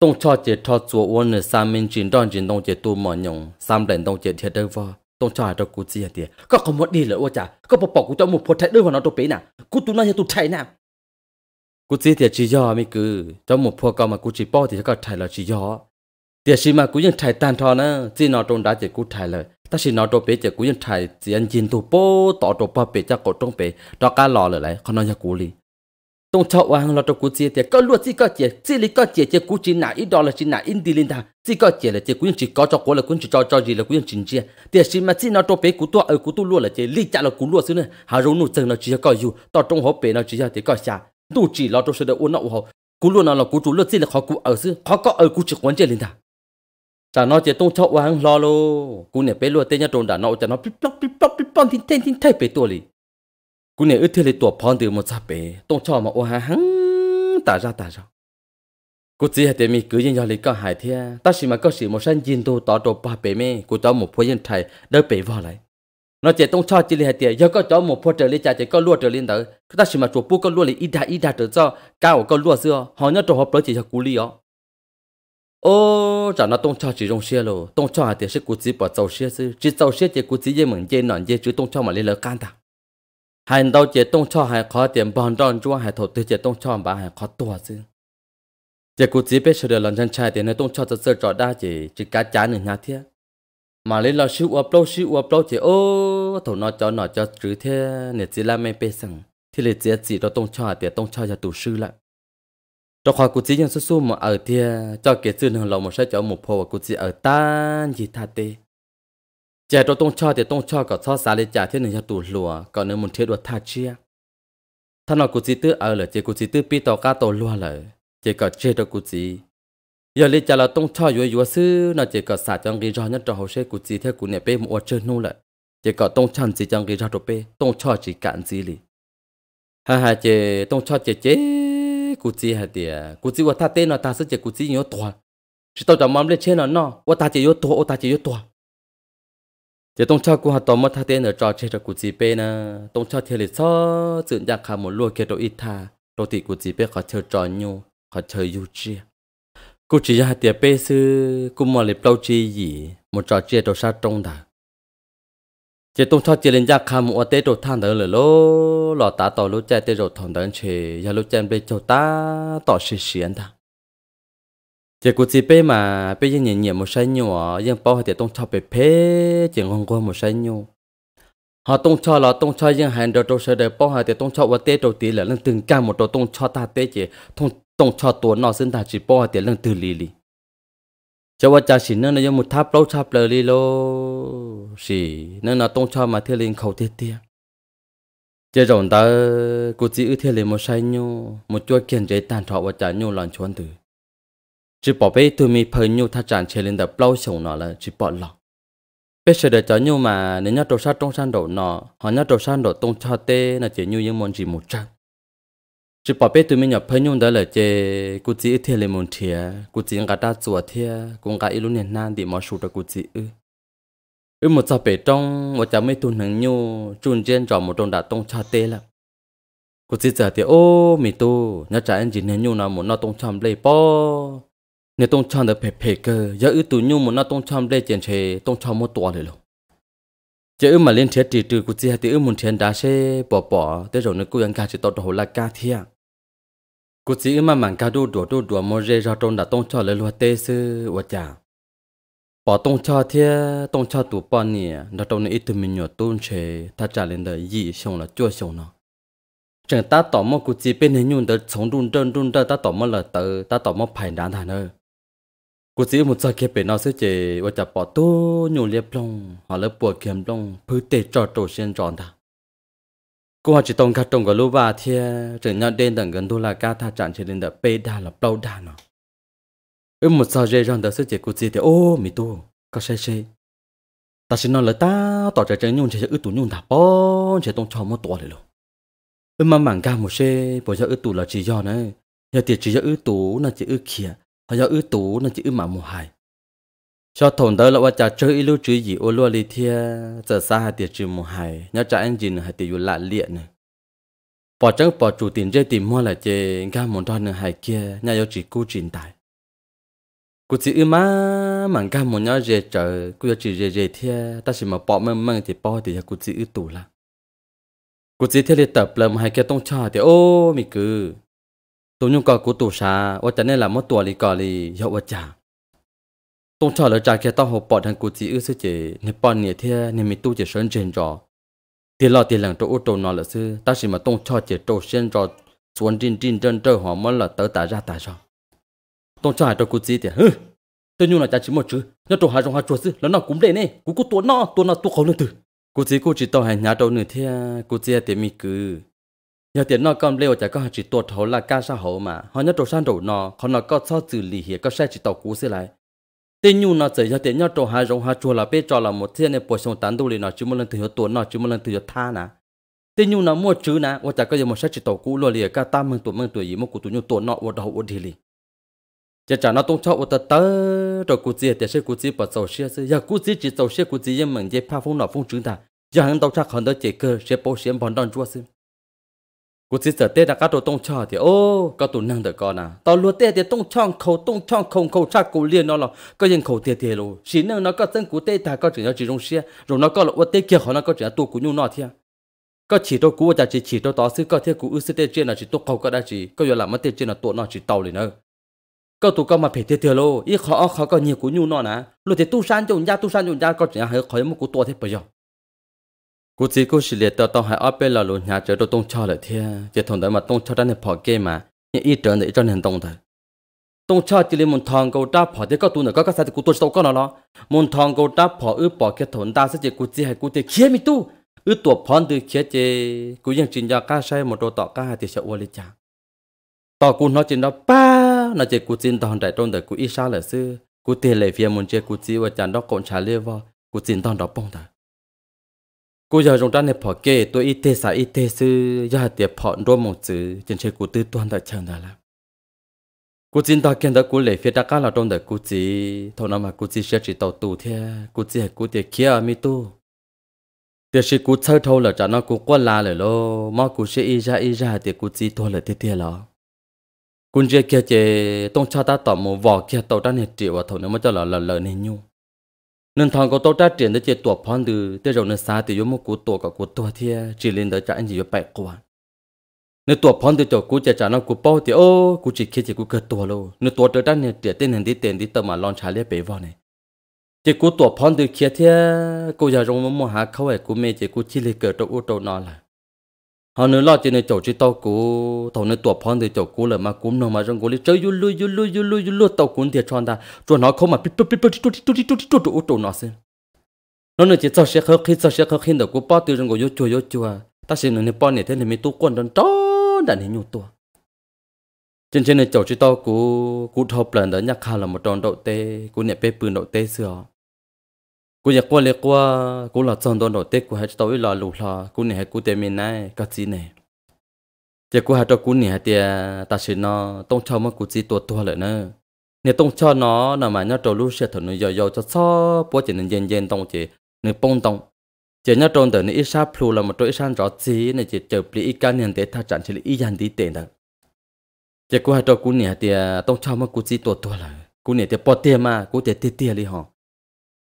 tung chó chỉ cho chúa uốn là sam mình chín đòn chín đông chỉ tu mỏ nhung sam đèn đông chỉ thiệt đâu vào ตรงจอดตัวกูเสียเตียก็ขมวดดีเลยวะจ่าก็ปปอกกูจะมุดพดแทยด้วยวันนอนตัวปีน่ะ กูตุนน่าจะตุนไทยน่ะกูเสียเตียชิยอไม่กือจะมุดพวก็มากูจีป้อที่จะก็ไทยเราชิยอเตียชิมากูยังไทยตันทอนะจีนอนตรงด้าเจกูไทยเลย ถ้าชินอนตัวปีเจกูยังไทยเจียนยินตัวโป้ต่อตัวป้าปีจะกดตรงปีต่อการหล่อเลยไรเขานอนยากูลี tông chậu à lo cho cú chia thì có luôn chỉ có chia chỉ lý có chỉ chia cú nào nãy đó là chỉ nào in đi lên ta chỉ có chia là chỉ quân chỉ có cho cú là quân chỉ cho cho gì là quân chỉ chia thì chỉ mà chỉ nó cho bé cú tua ở ờ, cú tu luôn là chỉ lý trả là cú luôn xíu nữa hà rung nụ chân nó chỉ có dù tao trong hộp bé nó chỉ cho thì có xa tu chỉ lo cho sự đỡ uốn nậu hồ cú luôn nó là cú chủ luôn chỉ là khó cú ở xíu khó có ở cú chỉ quân chơi lên ta ta nó chỉ tông chậu à lo lô cú này bé luôn tên nhà trộn đã nậu ta nó pip pop pip pop pip pop thì tên thì thay bé tua liền cú này ít thiết lấy tổ phong từ một sạp bể tông cho mà ô hà hăng tả ra tả ra cú chỉ hay tiền mi cứ yên nhau lấy cả hai thia ta chỉ mà có chỉ một sân nhìn tu tỏ đồ ba bể mê cú cho một phố yên thay, đỡ bể vào lại nó chỉ tông cho chỉ lấy hải tiền giờ có cho một phố trở lên trả chỉ có lúa trở lên tới ta chỉ mà chủ bút có lúa lấy ít đa ít đa trở cho cao có lúa xưa họ nhớ trò họp đó chỉ cho cú lý ó ô trả nó tông cho chỉ rong xe lô tông cho hai tiền sẽ cú chỉ bỏ tàu xe chứ chỉ tàu xe chỉ cú chỉ dây mừng dây nọn dây chứ tông cho mà lấy lỡ can ta hai đầu chỉ tông cho hai khó tiền bọn đòn chúa hai thổ tư chỉ tông cho ba hai khó tua chứ chế cụ chỉ biết sửa được lần chân chai tiền nơi tông cho tới giờ trò đa chỉ chỉ cá chán nữa nhà thiệt mà lấy lo siêu up lo siêu up lo chế ô thổ nó cho nó cho chữ thế nè chỉ là mấy bê sằng thì lấy chế chỉ đó tông cho à, tiền tông cho cho tù sư lại đó khoa cụ chỉ nhân số số mà ở thiệt cho kể sư nương lòng một sẽ cho một phô cụ chỉ ở tan gì tha tê chè cho tông cho thì tông cho có so xa lên chả thiên cho tủ lùa còn nếu muốn thiết đuột tha chia Thằng nào cụ chỉ tư ở là chỉ cụ chỉ tư pi tàu cá tàu lùa là chỉ có chê cho cụ chỉ giờ lên chả là tông cho yếu yếu sư nó chỉ có xả trong cái rau nhất cho hậu sẽ cụ chỉ theo cụ này bê một chân nô lại chỉ có tông chân chỉ trong cái rau đồ bê tông cho chỉ cản gì lì ha ha chè tông cho chè chế cụ chỉ hả tiề cụ chỉ vật tha tên nó ta sẽ chè cụ chỉ yếu tua. chỉ tàu chả mắm lên trên nó nó vật ta chỉ yếu to ta chỉ yếu tua thì tông cho cô họ tóm mất thay tên ở trò chơi trò của chị bé nè tông cha thì lịch sơ chuyện nhạc khả một lúa kia đồ ít thà đồ tị của chị bé họ chơi trò nhu họ chơi du chia cô chỉ ra tiệp bé sư cô mò lịp đâu chi gì một trò chơi đồ sát trong đà chỉ tông cho chỉ lên nhạc khả một tê đồ than đỡ lửa lô lọ tá tỏ lô chạy tê đồ thòng đỡ chê giờ lô chạy bé châu ta tỏ xì xiên đà giờ cuộc chỉ bé mà bé yên nhẹ nhẹ một sai nhỏ yên bao thì tông cho bé bé chỉ ngon qua một sai nhỏ họ tông cho là tông cho yên hàng đầu đầu sợi đời bao thì tông cho và tế đầu tí là lần từng ca một đầu tông cho ta tế chỉ tông tông cho tổ nó sinh ta chỉ bảo bao thì lần từ lì lì là là cho cho mà chỉ tàn thọ cho ว่าจะสินั่นนะยมุทับเราทับเลยลีโลสินั่นนะต้องชอบมาเทลินเขาเตี้ยเจ้าจงตากูจีอือเทลินมาใช้โยมุจ้วเกียนใจตานทอว่าจะโยหลอนชวนตือ chỉ bảo bé tụi mi phơi nhau tha chán chơi lên đập lâu sầu nó là chỉ bảo lọ bé sợ để cho nhau mà nếu nhát đầu sát trong san đầu nó họ nhát đầu san đầu tung cho tê là chỉ nhau những món gì một trăm chỉ bảo bé tụi mi nhập phơi nhau đó là chơi cú chỉ thiệt lên một thiệt cú chỉ cả ta chùa thiệt cũng cả ít luôn nền nan thì mà sụt được cú chỉ ư ư một sao bé trong một cháu mấy tụi nương nhau chun trên trò một trong đã tung cho tê là cú chỉ giờ thì ô mi tu nhát trái anh chỉ nền nhau nào muốn nó tung chầm lấy bao nếu tông chọn được phê phê cơ giờ ư tụ nhung muốn nó tông chọn để chiến chế tông chọn một tuần rồi luôn chế ư mà lên chế trì trừ của chị thì ư muốn chiến đá xe bỏ bỏ tới rồi nó cố gắng cả chỉ tọt đồ là cả thiệt cô chỉ mà mảng cá đu đùa đu đùa mò rê ra trong đã tông cho lấy loa tế sư và chả bỏ tông cho thiệt, tông cho tụi bỏ nè đã trong này ít từ mình nhỏ tôn chế ta trả lên đời gì xong là chua xong nó chẳng ta tỏ mò cô chỉ bên hình nhung đợt sống đun đơn đun đợt ta tỏ mò là tờ ta tỏ mò phải đá thà nữa. กูสิมุจะเก็บเป็นนอเสียเจว่าจะปอตู้อยู่เรียบลงหาเลิกปวดเข็มลงพื้นเตะจอดโตเชียนจอนดากูอาจจะตรงคัดตรงกับลูกว่าเทียถึงยอดเด่นต่างกันทุลากาท่าจันเชลินเดเปดาหรือเปล่าดาเนาะเอ็มมุจะเจรอนเดเสียเจกูสิเตโอ้มีตู้ก็ใช่ใช่แต่ฉันนอนเลยตาต่อจากจะยุ่งเฉยๆอึดตุยุ่งถ้าป้อนเฉยต้องชอบมั่วตัวเลยลูกเอ็มมาหมั่งกาหมดเช่ปวดจะอึดตุเราจียอเนยอย่าเตียจีจะอึดตุน่าจะอึดเขีย họ do ư tủ nó chỉ ư mà mù hài cho thôn đó là ว่าจะเจออีลูจื้อหยีโอลัวลีเทียจะซาหาเตียจื้อมูหายยาจ่าเอ็นจินหาเตียอยู่ละเลียนปอจังปอจูตินเจติมัวละเจงามอนทอนหายเกียยายอจิกูจินตายกูจิอือมามันกามอนยาเจเจอกูยอจิเจเจเทียตาสิมาปอมึงมึงติปอติยากูจิอือตูละกูจิเทียเลยตับเปลมหายเกียต้องชาเตียโอ้มีกือ tôi nhung cò của tù sa và chẳng nên là mất tuổi lì cò lì hiệu vật cha. tôi cho lời cha kia tao hộp bọt thằng cụ chỉ ư sư chế, nè bỏ nè thế nè mi tu chỉ sơn trên trò. tiền lo tiền lần chỗ ô tô nó là sư ta chỉ mà tôi cho chỉ trâu sơn trò, xuống trên trên trên trời họ mới là tới tả ra tả rõ tôi cho hai tôi cụ chỉ tiền hừ tôi nhung là cha chỉ một chữ nhớ trâu hai trong hai chuột sư nó nó cũng để nè cú cú tuấn nó tuấn nó tu khẩu lên từ cụ chỉ cụ chỉ tao hai nhà trâu nửa thế cụ chỉ tiền mi cứ giờ tiền nó con leo chả có hàng chỉ tuột thấu là ca sa hậu mà họ nhớ trâu san trâu nó họ nó có cho xử lý hiện có xe chỉ tàu cũ xí lại tên nhu nó chỉ giờ tiền nhớ trâu hai rong hai chùa là bê cho là một thiên này bồi sông tán đâu lì nó chỉ một lần thừa tuột nó chỉ một lần thừa tha nè tên nhu nó mua chữ nè và chả có giờ một xe chỉ tàu cũ lo liền ca ta mừng tuổi mừng tuổi gì một cụ tuổi nhu tuột nó và đầu và đi liền chả chả nó tung cho và tớ rồi cụ gì để xe cụ gì bỏ tàu xe giờ cụ gì chỉ tàu xe cụ gì nhưng mình dễ pha phong nọ phong trứng ta giờ hàng tàu chắc hơn đó chỉ cơ sẽ bố sẽ bọn đòn chua xem กูจิตเตะก็ตัวต้องชอเดียวโอ้ก็ตัวนั่งเด็กก่อนนะตอนรัวเตะเดียวต้องช่องเขาต้องช่องคงเขาชากูเรียนนั่นหรอก็ยังเขาเตะเดียวสินั่งนั่นก็ตั้งกูเตะตาก็ถึงจะจีรงเสียรวมนั่นก็ว่าเตะเกี่ยวเขานั่นก็จะตัวกูยุ่งนอเทียก็ฉีดตัวกูจะจีฉีดตัวต่อซื้อก็เทียกูอื้อเตะเจน่ะจีตัวเขาก็ได้จีก็อย่าหลับมาเตะเจน่ะตัวนอจีเต่าเลยเนอะก็ตัวก็มาเผ็ดเตะเดียวอีเขาเขาก็เนี่ยกูยุ่งนอนะรัวเตะตู้ซานจงยาตู้ซานจงยาก็จะหาเขาไม่กูตัวเทียไปยังกูจีกูสิเลียตัวต้องหายอ้อเป็นหลอลุนหาเจอตัวตรงชอเลยเทียจะถงได้มาตรงชอด้านในพอเกมาเนี่ยอีเดินเลยจนเห็นตรงเถอะตรงชอจิลิมุนทองกูด้าพอเด็กก็ตัวหนึ่งก็กษัตริย์กูตัวโตก็นอละมุนทองกูด้าพออื้อปอเกถนตาเสจกูจีให้กูเตะเคี้ยมีตู้อื้อตัวพรดือเคี้ยเจกูยังจินยาก้าใช้หมดตัวต่อก้าติเชอวลิจังต่อกูน้อจินดอป้าน้อเจกูจินตอนแต่ตรงแต่กูอีชาเลยซื้อกูเตะเลยเฟียมุนเจกูจีว่าจันดอกกงชาเลียวกูจินตอนดอกปงเถอะ cô giờ rong tranh này phở kê tôi ít thế xã ít thế sư giờ hạt tiệp phở đua một chữ trên chơi cụ tư toàn đã chẳng đã là cô xin ta kiến đã cô lệ phía đã cá là trong đời cô chỉ thôi năm mà cô chỉ sẽ chỉ tàu tù thế cô chỉ là cô tiệp kia mi tu tiệp sĩ cô chơi thâu là cho nó cô quan là rồi lo mà cô sẽ y ra y ra tiệp cô chỉ thôi là thế thế lo cô chỉ kia chỉ tông cha ta tỏ một vỏ kia tàu đã nè triệu và thâu nó mới cho là lờ lờ nên nhung nên thằng có tao trả tiền để chơi tổ phong từ để rồi nên xa thì vô một cú tổ cả cú tuột thì chỉ lên để trả anh chỉ vô bảy quả à. nên tổ phong từ chỗ cú chơi trả nó cú bao thì ô cú chỉ khi chỉ cú cất tổ luôn nên tuột tới đây thì tên hàng đi tiền đi tao mà lon trả lấy bảy vào này chỉ cú tổ phong từ khi thì cú giờ rồi mà mua há khâu ấy cú mẹ chỉ cú chỉ lấy cờ tổ ô tổ nó là họ nữa lo chỉ nơi chỗ chỉ tàu cú, tàu nơi tuột phong thì chỗ cú là mà cúm nó mà trong cũ đi chơi yu lu yu lu yu lu yu lu tàu cũ thiệt tròn ta tròn nó không mà pít pít pít pít tu tu tu tu tu tu tu nó xem nó nơi chỉ sao sẽ khơi khi sao sẽ khơi khi được cú bao tiêu trong cũ yu chua yu chua ta sẽ nơi nơi bao này thế thì mới tu quân đơn đó đàn hình nhu tua trên trên này chỗ chỉ tàu cú, cú thọ lần đó nhắc hà là một tròn độ tê cú nhẹ bê bự độ tê xưa กูอยากกูเล็กว่ากูหลับจนโดนโดดเต็กกูให้ตัวอีหลาลูหลากูเนี่ยกูเต็มเนายก็จีเนี่ยเดี๋ยวกูหาตัวกูเนี่ยเดี๋ยวตาชินอต้องชอบมันกูจีตัวตัวเลยเนอะเนี่ยต้องชอบเนาะน่ะมันเนี่ยตัวลูเสียถนนยอยๆจะชอบปวดจีนเย็นเย็นตรงจีเนี่ยป้องตรงจีเนี่ยตรงเดี๋ยวเนี่ยอีชาพลูละมันตัวอีชาจอจีเนี่ยจีเจอปลีอีกันเนี่ยเดี๋ยวถ้าจันชิลอียันดีเต็งเด้อเดี๋ยวกูหาตัวกูเนี่ยเดี๋ยวต้องชอบมันกูจีตัวตัวเลยกูเนี่ยเดี๋ยวปวดเตี้ยมากูเดี๋ยวเตี้ยเลยฮะ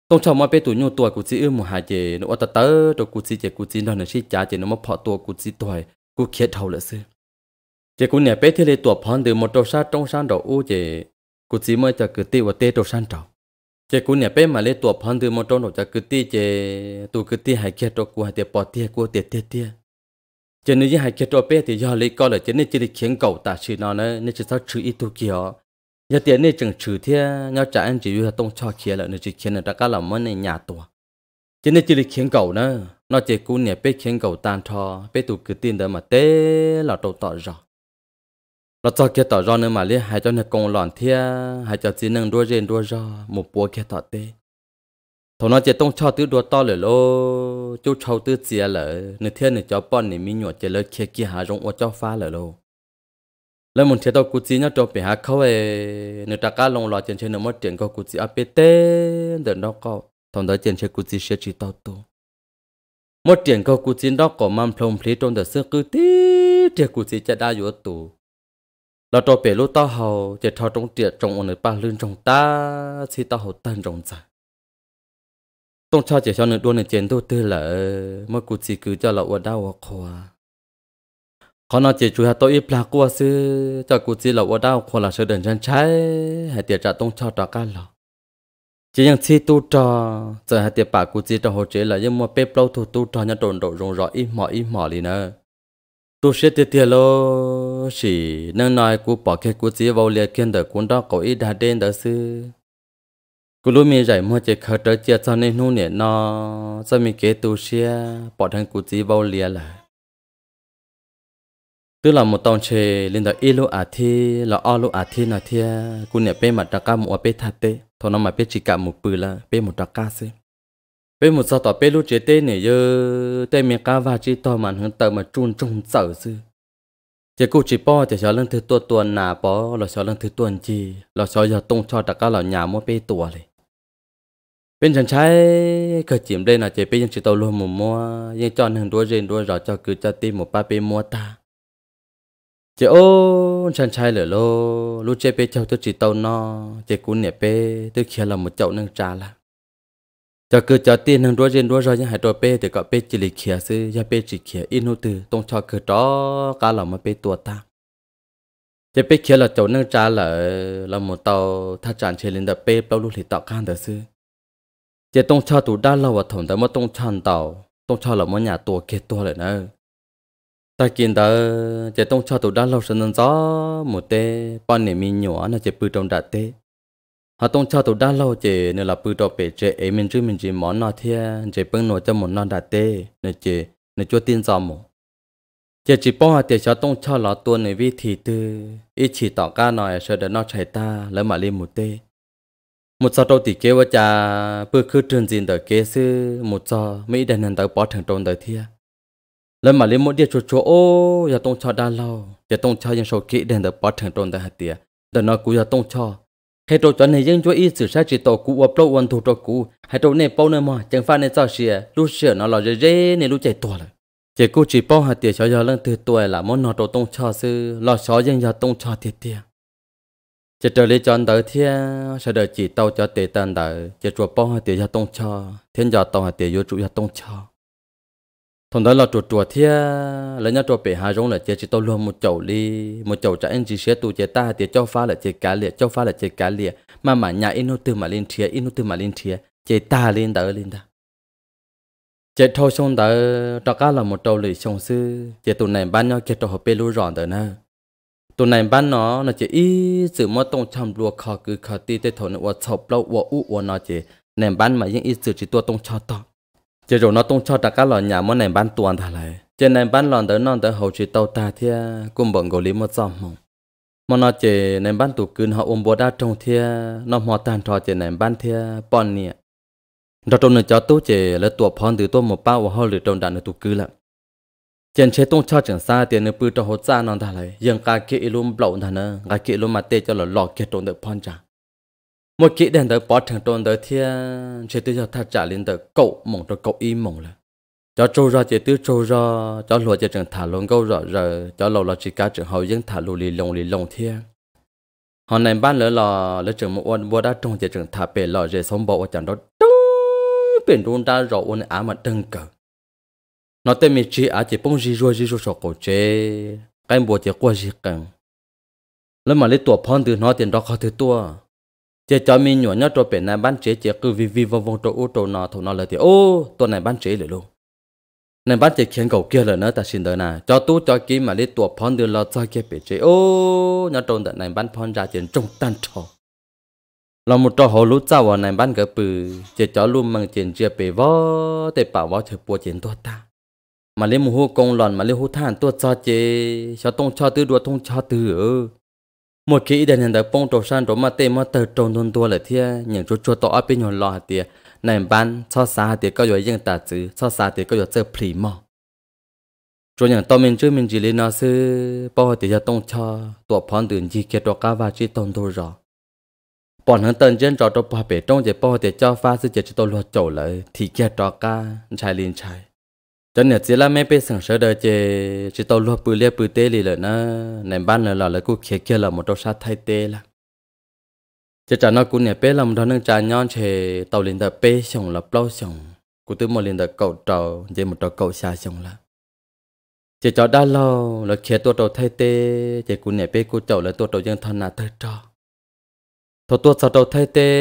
ตรงชาวมาเป็นตัวยูตัวกูซีอื้อมหาเจนว่าตะเตอตัวกูซีเจกูซีนอนชีจ้าเจนมาพอตัวกูซีตัวกูเขียดเท่าเลยซึเจกูเนี่ยเป็นที่เลยตัวพรดือมอตชาตรงชานดอกอู้เจกูซีเมื่อจะกึตีว่าเตตัวชานดอกเจกูเนี่ยเป็นมาเลยตัวพรดือมอตดอกจะกึตีเจตัวกึตีหายเขียดตัวกูหายเตปอเตี้ยกูเตี้ยเตี้ยเตี้ยเจนี่หายเขียดตัวเป้ที่ยอเลยก็เลยเจนี่จะได้เขียงเก่าตาชื่อนอนนะนี่จะสักชื่ออีตัวเกี่ยว giờ tiền này chẳng trừ thế nhau trả anh chỉ vì tông cho kia là nó chỉ khiến là ta cả làm món này nhà tua chỉ nên chỉ là khiến cầu nữa nó chỉ cú nè bé khiến cầu tan thò bé tụ cứ tin đó mà té là đầu tỏ rõ là cho kia tỏ rõ nữa mà lấy hai cho nó công loạn thế hai cho chỉ năng đua rên đua rõ một búa kia tỏ té thằng nó chỉ tông cho tứ đua to lửa lô chú trâu tứ chia lỡ nửa thiên nửa cho bọn nửa mi nhọt chỉ lỡ kia kia hà rong ô cho phá lỡ lô แล้วมันเทียตัวกูจีน่าจบไปหาเขาเอเนื้อตะก้าลงรอเจนเชนมดเจียนก็กูจีอาเปเต้เดินดอกก็ทำได้เจนเชกูจีเชียจีตัวตัวมดเจียนก็กูจีดอกก็มันพลงพลีตรงเดือดเสื้อกูตีเจียกูจีจะได้อยู่ตัวเราตัวเปรู้ต่อเฮาจะทอตรงเจียตรงอันหนึ่งปาลื่นตรงตาชีต่อเฮาตันตรงใจตรงชาเจียชาวหนึ่งดวงหนึ่งเจียนตัวตื้อเลยเมื่อกูจีคือจะเราอวดได้ว่าขวา khó nói chỉ chú hà tôi ít là của sư cho cụ chỉ là ở đâu khó là sự đền chân trái hay tiệt trả tông cho trả cá lò chỉ những chi tu trò giờ hai tiệt bà cụ chỉ cho hồ chế là nhưng mà bếp lâu thu tu trò nhân đồn độ rồng rõ ít mỏ ít mỏ đi nữa tu sẽ tiệt tiệt lô chỉ nên nói cụ bỏ cái cụ chỉ vào liệt kiên đời cuốn đó cậu ít đã đến đó sư cụ lúc mi giải mua chỉ khởi trở chia cho nên nô nè nó cho mi kế tu sẽ bỏ thằng cụ chỉ vào liệt lại tức là một tông chế lên đó ilo à thi là o lo à thi là thi cô nè bé mặt đặc ca một bé thắt tê thôi nó mà bé chỉ cả một bự là bé một đặc ca xí bé một sao tỏ bé lúc chế tê nè giờ tê mẹ cá và chỉ tỏ màn hướng tờ mà chun chung sợ xí chỉ cô chỉ bỏ chỉ cho lần thứ tuần tuần nà bỏ là cho lần thứ tuần chi là cho giờ tung cho đặc ca là nhà mua bé tuổi này bên chân trái cơ chiếm đây là chế bên chân chỉ tàu luôn một mua nhưng cho nên đuôi rên đuôi rõ cho cứ cho tim một ba bên mua ta จะโอ้ฉันชายเหลือโลลูเจเปเจ้าตัวจีเตานอเจกุนเนี่ยเปตัวเคียนเราหมดเจ้านึงจาละจะเกิดจะตีหนึ่งรัวเย็นรัวรอยยังหายตัวเปแต่ก็เปจิลิเคียซื้อยาเปจิเคียอินหูตือตรงชอบเกิดจอการเรามาเปตัวตาจะเปเคียนเราเจ้านึงจานเลือเราหมดเต้าถ้าจานเชลินเดเปเปาลูหลีต่อข้างเดือซื้อจะตรงชอบตัวด้านเราว่าถมแต่ไม่ต้องชันเต้าตรงชอบเรามันหยาตัวเกตตัวเลยเนอะ ta kiến ta, chỉ tông cho tụi đã lâu sơn nông gió một tê ban nè mình nhỏ nó chỉ bự trong đã tê họ tông cho tụi đã lâu chỉ nên là bự trong bể chỉ em mình chứ mình chỉ món nó thiên chỉ bưng nồi cho một non đã tê nên chỉ nên cho tin gió một chỉ chỉ bỏ tiền cho tông cho là tuần này vi thì tư ít chỉ tỏ ca nói sợ để nó chạy ta lấy mà lên một tê một giờ đầu thì kế ว่าจะเพื่อคือเดินจินเดอเกซื้อหมดจอไม่ได้นันเดอปอถึงตรงเดอเทีย lần mà lấy một điều chỗ chỗ ô giờ tông cho đa lâu giờ tông cho những số kỹ đèn được bắt thằng tròn đại hạt tiệt đợt nó cú giờ tông cho hay tôi cho này dân cho ý sự sai chỉ tổ cũ ập lâu quan thủ cho cũ hay tôi này bao nơi mà chẳng phải này sao xia, lúc xia nó là dễ dễ này lúc chạy tua rồi chỉ cú chỉ bao hạt tiệt cho giờ lần từ tuổi là món nó tổ tông cho sư lo xó dân giờ tông cho tiệt tiệt chỉ trở lại chọn tới thiên sẽ đợi chỉ tàu cho tiệt tàn đời, chỉ chùa bao hạt tiệt giờ tông cho thiên giờ tàu hạt tiệt vô trụ giờ tông cho thằng đó là chuột chuột thia lấy nhau chuột bể hà rong là chơi chỉ tao luôn một chậu đi một chậu trái anh chỉ xe tụ chơi ta thì cho phá là chơi cá liệt cho phá là chơi cá liệt mà mà nhà in nó từ mà lên thia in nó từ mà lên thia chơi ta lên đỡ lên ta chơi thôi xong đỡ cho cá là một trâu lì xong sư chơi tụ này ban nhau chơi trâu hợp bê lú ròn đỡ nè tụ này ban nó là chơi ít sự mất tông chăm luộc khó cứ khó ti tê thổ nó uất sập lâu uất u uất nó chơi này ban mà những ít sự chỉ tua tông cho to chỉ rồi nó tung cho tất cả lò nhà món này bán tuần thà lại trên này bán lòn tới non tới hậu chỉ tàu ta thia cùng bận gọi lý một dòng mong mà nó chỉ này bán tụ cưng họ ôm bố đa trong thia nó mò tàn trò trên này bán thia bọn nè đó trong này cho tôi chỉ là tuột phong từ tôi một bao và họ lựa trong đàn ở tụ cư lắm trên chế tung cho chẳng xa tiền nơi bự cho hồ trợ non thà lại riêng cả kia luôn bầu thà nữa cả kia luôn mà tê cho lò lò kia trong được phong chẳng một kỹ đèn tới bỏ thằng trôn tới thia chỉ tư cho thật trả lên tới cậu mộng cho cậu y mộng là cho trâu ra chỉ tư trâu ra cho lúa chỉ trường thả luôn câu rõ rồi cho lâu là chỉ cá trường hậu dân thả lù lì lồng lì lồng thia hôm nay ban lỡ là lỡ trường một quân bua đã trông chỉ trường thả bể lò rồi sống bộ chẳng đó tung biển run ra rõ quân á mà đừng cờ nó tên mình chỉ á chỉ bông gì rồi gì rồi sọc cổ chế cái bùa chỉ qua gì cần lỡ mà lấy tuổi phong từ nó tiền đó khó thứ tua chế cho mình nhỏ nhớ cho bé này bán chế chế cứ vi vi vong vong cho ô tô nó thầu nó là thì ô tuần này bán chế rồi luôn nên bán chế khiến cầu kia là nữa ta xin đời nè cho tú cho kim mà đi tuột phong đưa lo cho kia bé chế ô nhớ trộn đợt này bán phong ra tiền trong tan trò là một trò hồ lũ cháu này bán gỡ bự chế cho luôn mang tiền chia bé vó để bảo vó chơi bùa tiền to ta mà lấy mù hô công lòn mà lấy hô than tua cho chế cho tông cho tư đua tông cho tư ừ một khi đền hiện đại phong trầu san trầu mà tê mà tờ trầu nôn tua là thia những chỗ chùa tỏ bên nhỏ lò tiề này ban cho xa tiề có rồi dân tà chữ cho xa tiề có rồi chơi phì mò rồi những tao mình chưa mình chỉ lên nó sư bao tiề cho tông cho tổ phòn đường gì kia tụi cá và chỉ tông thôi rồi bọn hắn tên trên trò tụi bà bể trong chỉ bao tiề cho pha sư chỉ cho tụi lo chầu lại thì kia tụi cá chạy liền chạy chân nhà chỉ là mấy bé sẵn sỡ đợi chè chỉ tàu lúa bự lia bự tê lì lợn nó nền ban lợn là lợn cú khía kia là một trâu sát thay tê là chỉ trả nó cú nhà bé làm đó nâng trà nhon chè tàu liền đợt bé xong là bao xong cú tư một liền đợt cậu trầu dễ một trâu cậu xa xong là chỉ cho đã lâu là khía tua trâu thay tê chỉ cú nhà bé cú chậu là tua trâu dân thân là thơ trâu thọ tua sao trâu thay tê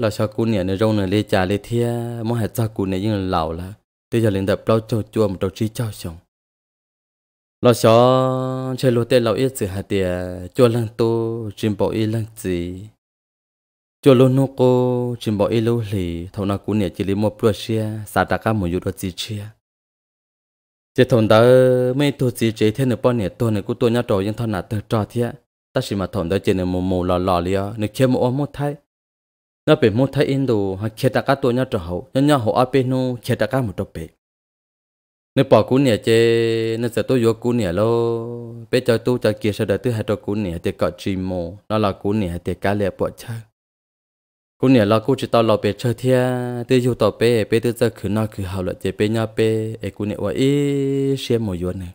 là cho cú nhà nó rong nó lê trà lê thia mỗi hạt sao cú nhà dân lão là Tuy giờ liền đập lâu cho chua một đầu trí cho xong lo xó chơi lô tê lâu ít sự hạt tiề chua lăng tu chim bỏ y lăng gì chua lúa nô cô chim bỏ y lâu lì thầu nào cũng nhẹ chỉ lấy một bữa xia xả đặt cả một chút gì chia chỉ thầu đó mấy tu gì chế thế nữa bao nhiêu tu này cũng tu nhau trò nhưng thằng nào tự trò thế ta chỉ mà thầu đó chỉ là mù mồ lò lò liền nếu chơi một ôm một thay nó bị một thái indo hay khi ta cá tôi nhớ trở hậu nhớ nhớ họ ape nó khi ta cá một trộn bể nếu bỏ cún nè chơi, nếu sẽ tôi vô cún nè lo bé cho tôi cho kia sau đó tôi hay cho cú nè thì có chim mồ nó là cú nè thì cá lẹ bỏ chơi cún nè lo cún chỉ tao lo bé chơi thia tôi vô tao bé bé tôi sẽ khử nó khử hậu lại chê bé nhá bé ấy cún nè vậy xem một yến, này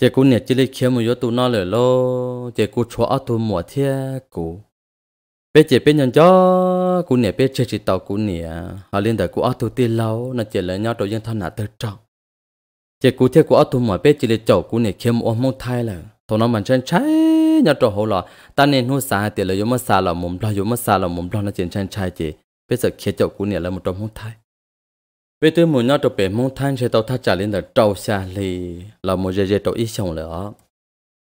chê cú nè chỉ lấy kiếm một yến tụ nó lỡ lo chê cún chua ở tụ mùa thia cún bé chỉ bé nhận cho cú nè bé chơi chỉ tàu cú nè họ liên đời cú ở tu tiên lâu nó chỉ là nhau đội dân thân là tự trọng chỉ cú theo cú ở tu mọi bé chỉ là chậu cú nè kiếm ôm mông thai là thằng nó mình chân cháy nhau trò hồ lọ ta nên nuôi xa tiền là yếu mất xa là mồm lo yếu mất xa là mồm lo nó chỉ chân cháy chỉ bé sợ khía chậu cú nè là một trong mông thai bé tôi muốn nhau trò bé mông thai sẽ tàu thắt trả liên đời trâu xa lì là một dây dây trâu ít xong nữa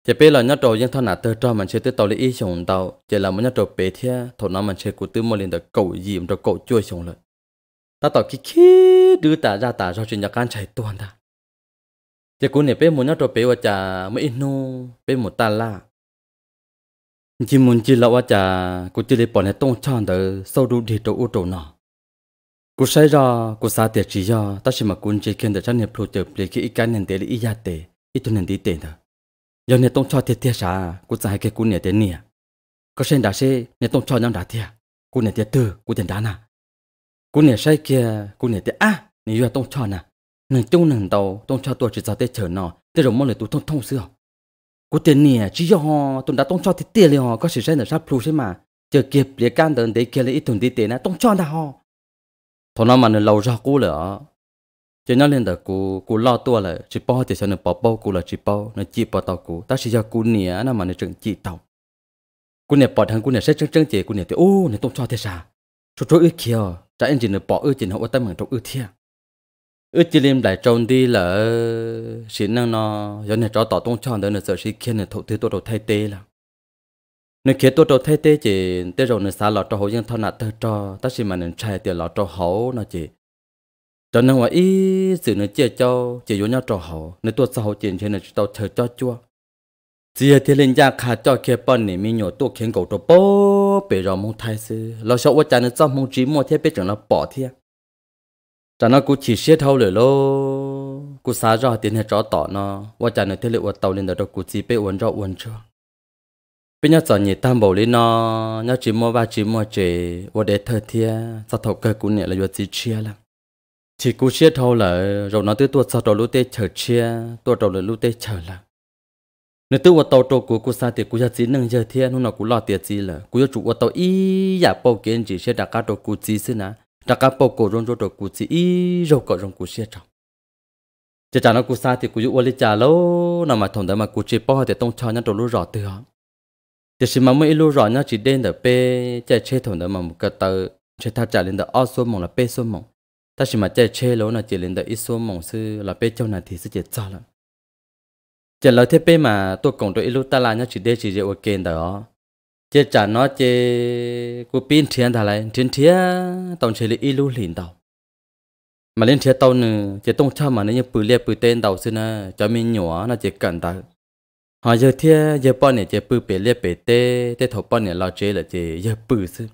chỉ biết là nhát rồi, nhưng thằng nào tự cho mình chơi tới tàu lấy ý sùng tàu chỉ là muốn nhát rồi, bé thế thằng nào mình chơi cụ tư mua liền được cậu gì rồi cậu chơi sùng rồi ta tàu kia kia đưa ta ra ta cho chuyện nhà can chạy tuần ta chỉ cụ này bé muốn nhát rồi, bé và mới ít nô bé một ta la chỉ muốn chỉ là và chả cụ chỉ để bỏ này tông tròn tới sau đủ đi trâu u trâu nọ cụ say ra cụ sa tiệt chỉ ra ta chỉ mà cụ chỉ khen được cho nghiệp phụ trợ lấy cái ý cái nền tệ lấy ý gia tệ ý tu nền tị tệ thôi giờ nè tông cho thiệt thiệt sa cú dài cái cú nè tiền nè có sen đã xe nè tông cho nhau đã thiệt cú nè thiệt tư cú tiền đá nà cú nè sai kia cú nè thiệt à nè vừa tông cho nà nè chung nè tàu tông cho tôi chỉ sao tết chờ nọ tết rồi mong lời tôi thông thông xưa cú tiền nè chỉ do họ tôi đã tông cho thiệt tiền liền họ có sự sai là sắp plu thế mà chờ kịp liền can đến để kia lấy ít tuần đi tiền nè tông cho nà họ thôi nó mà nè lâu ra cú lửa chỉ nhớ lên đó cú cú lo tua là chỉ bao thì sao nó bỏ bao cú là chỉ bao nó chỉ bỏ tàu cú ta chỉ cho cú nè nó mà nó chừng chỉ tàu cú nè bỏ thằng cú nè sẽ chừng chừng chỉ cú nè thì ô nó tôm cho thế sao chú chú ư kia trái anh chỉ nó bỏ ư chỉ nó ở tâm mình trong ư thiên ư chỉ lên đại trông đi là xin năng nó giờ nè cho tàu tôm cho đó nè sợ xin kia nè thụ thứ tôi đầu thay tê là nó kia tôi đầu thay tê chỉ tê rồi nó xả lọ cho hậu dân thao nạt tơ cho ta chỉ mà nè chạy tiền lọ cho hậu nó chỉ cho nên ว่าอีสื่อเนื้อเจียเจ้าเจียยน่าจ่อเขาในตัวสาวเจียนเชนในตัวเธอเจ้าจัวเจียที่เล่นยาขาเจ้าเคปอนนี่มีหนวดตัวเข็งเก่าตัวโป๊เปรอมงไทยซื้อเราชอบว่าจานเจ้ามงจีมัวเทียบไปจนเราปอเทียจานกูฉีเชี่ยเท่าเลยโลกูสาจอเตียนให้จอต่อเนาะว่าจานเทเลว่าเตาเล่นแต่กูจีไปอวนจออวนเชื่อเป็นยอดจอนี่ตามบอกเลยเนาะยอดจีมัวว่าจีมัวเจว่าเด็ดเธอเทียสะทบเกิดกูเนี่ยเลยว่าจีเชี่ยแล้ว chỉ cú chia thâu là rồi nó tới tôi sau đầu lũ tê chờ chia tôi đầu là tê chờ là nếu tôi tàu tàu của cú sa thì cú sẽ chỉ nâng giờ thiên hôm nào cú lo tiền gì là cú chủ tàu ý giả bao kiến chỉ sẽ đặt cá đầu cú gì xin à đặt cá bao cổ rong rong đầu cú gì ý rồi cổ rong cú chia trọng chỉ trả nó cú sa thì cú dụ lấy trả lâu nào mà thằng đấy mà cú chỉ bao thì tông cho nhau đầu lũ rõ từ họ chỉ xí mà mới lũ rõ nhau chỉ đến để pe chạy chế thằng đấy mà một cái tờ chế thao trả lên để ở số mong là pe số mong ta chỉ mà chơi chơi lâu là chỉ lên đợi ít số mỏng sư là bé châu này thì sẽ chết cho lắm chỉ là thế bé mà tôi còn tôi ít lúc ta là nhá chỉ để chỉ để ok đó chỉ trả nó chỉ cô pin thiên thà lại thiên thiên tổng chỉ là ít lúc liền đầu mà lên thiên tàu nữa chỉ tông cha mà nó như bự liệt bự tên đầu xưa nè cho mình nhỏ nó chỉ cần ta họ giờ thiên giờ bọn này chỉ bự bể liệt bể tê tê thầu bọn này lo chơi là chỉ giờ bự xưa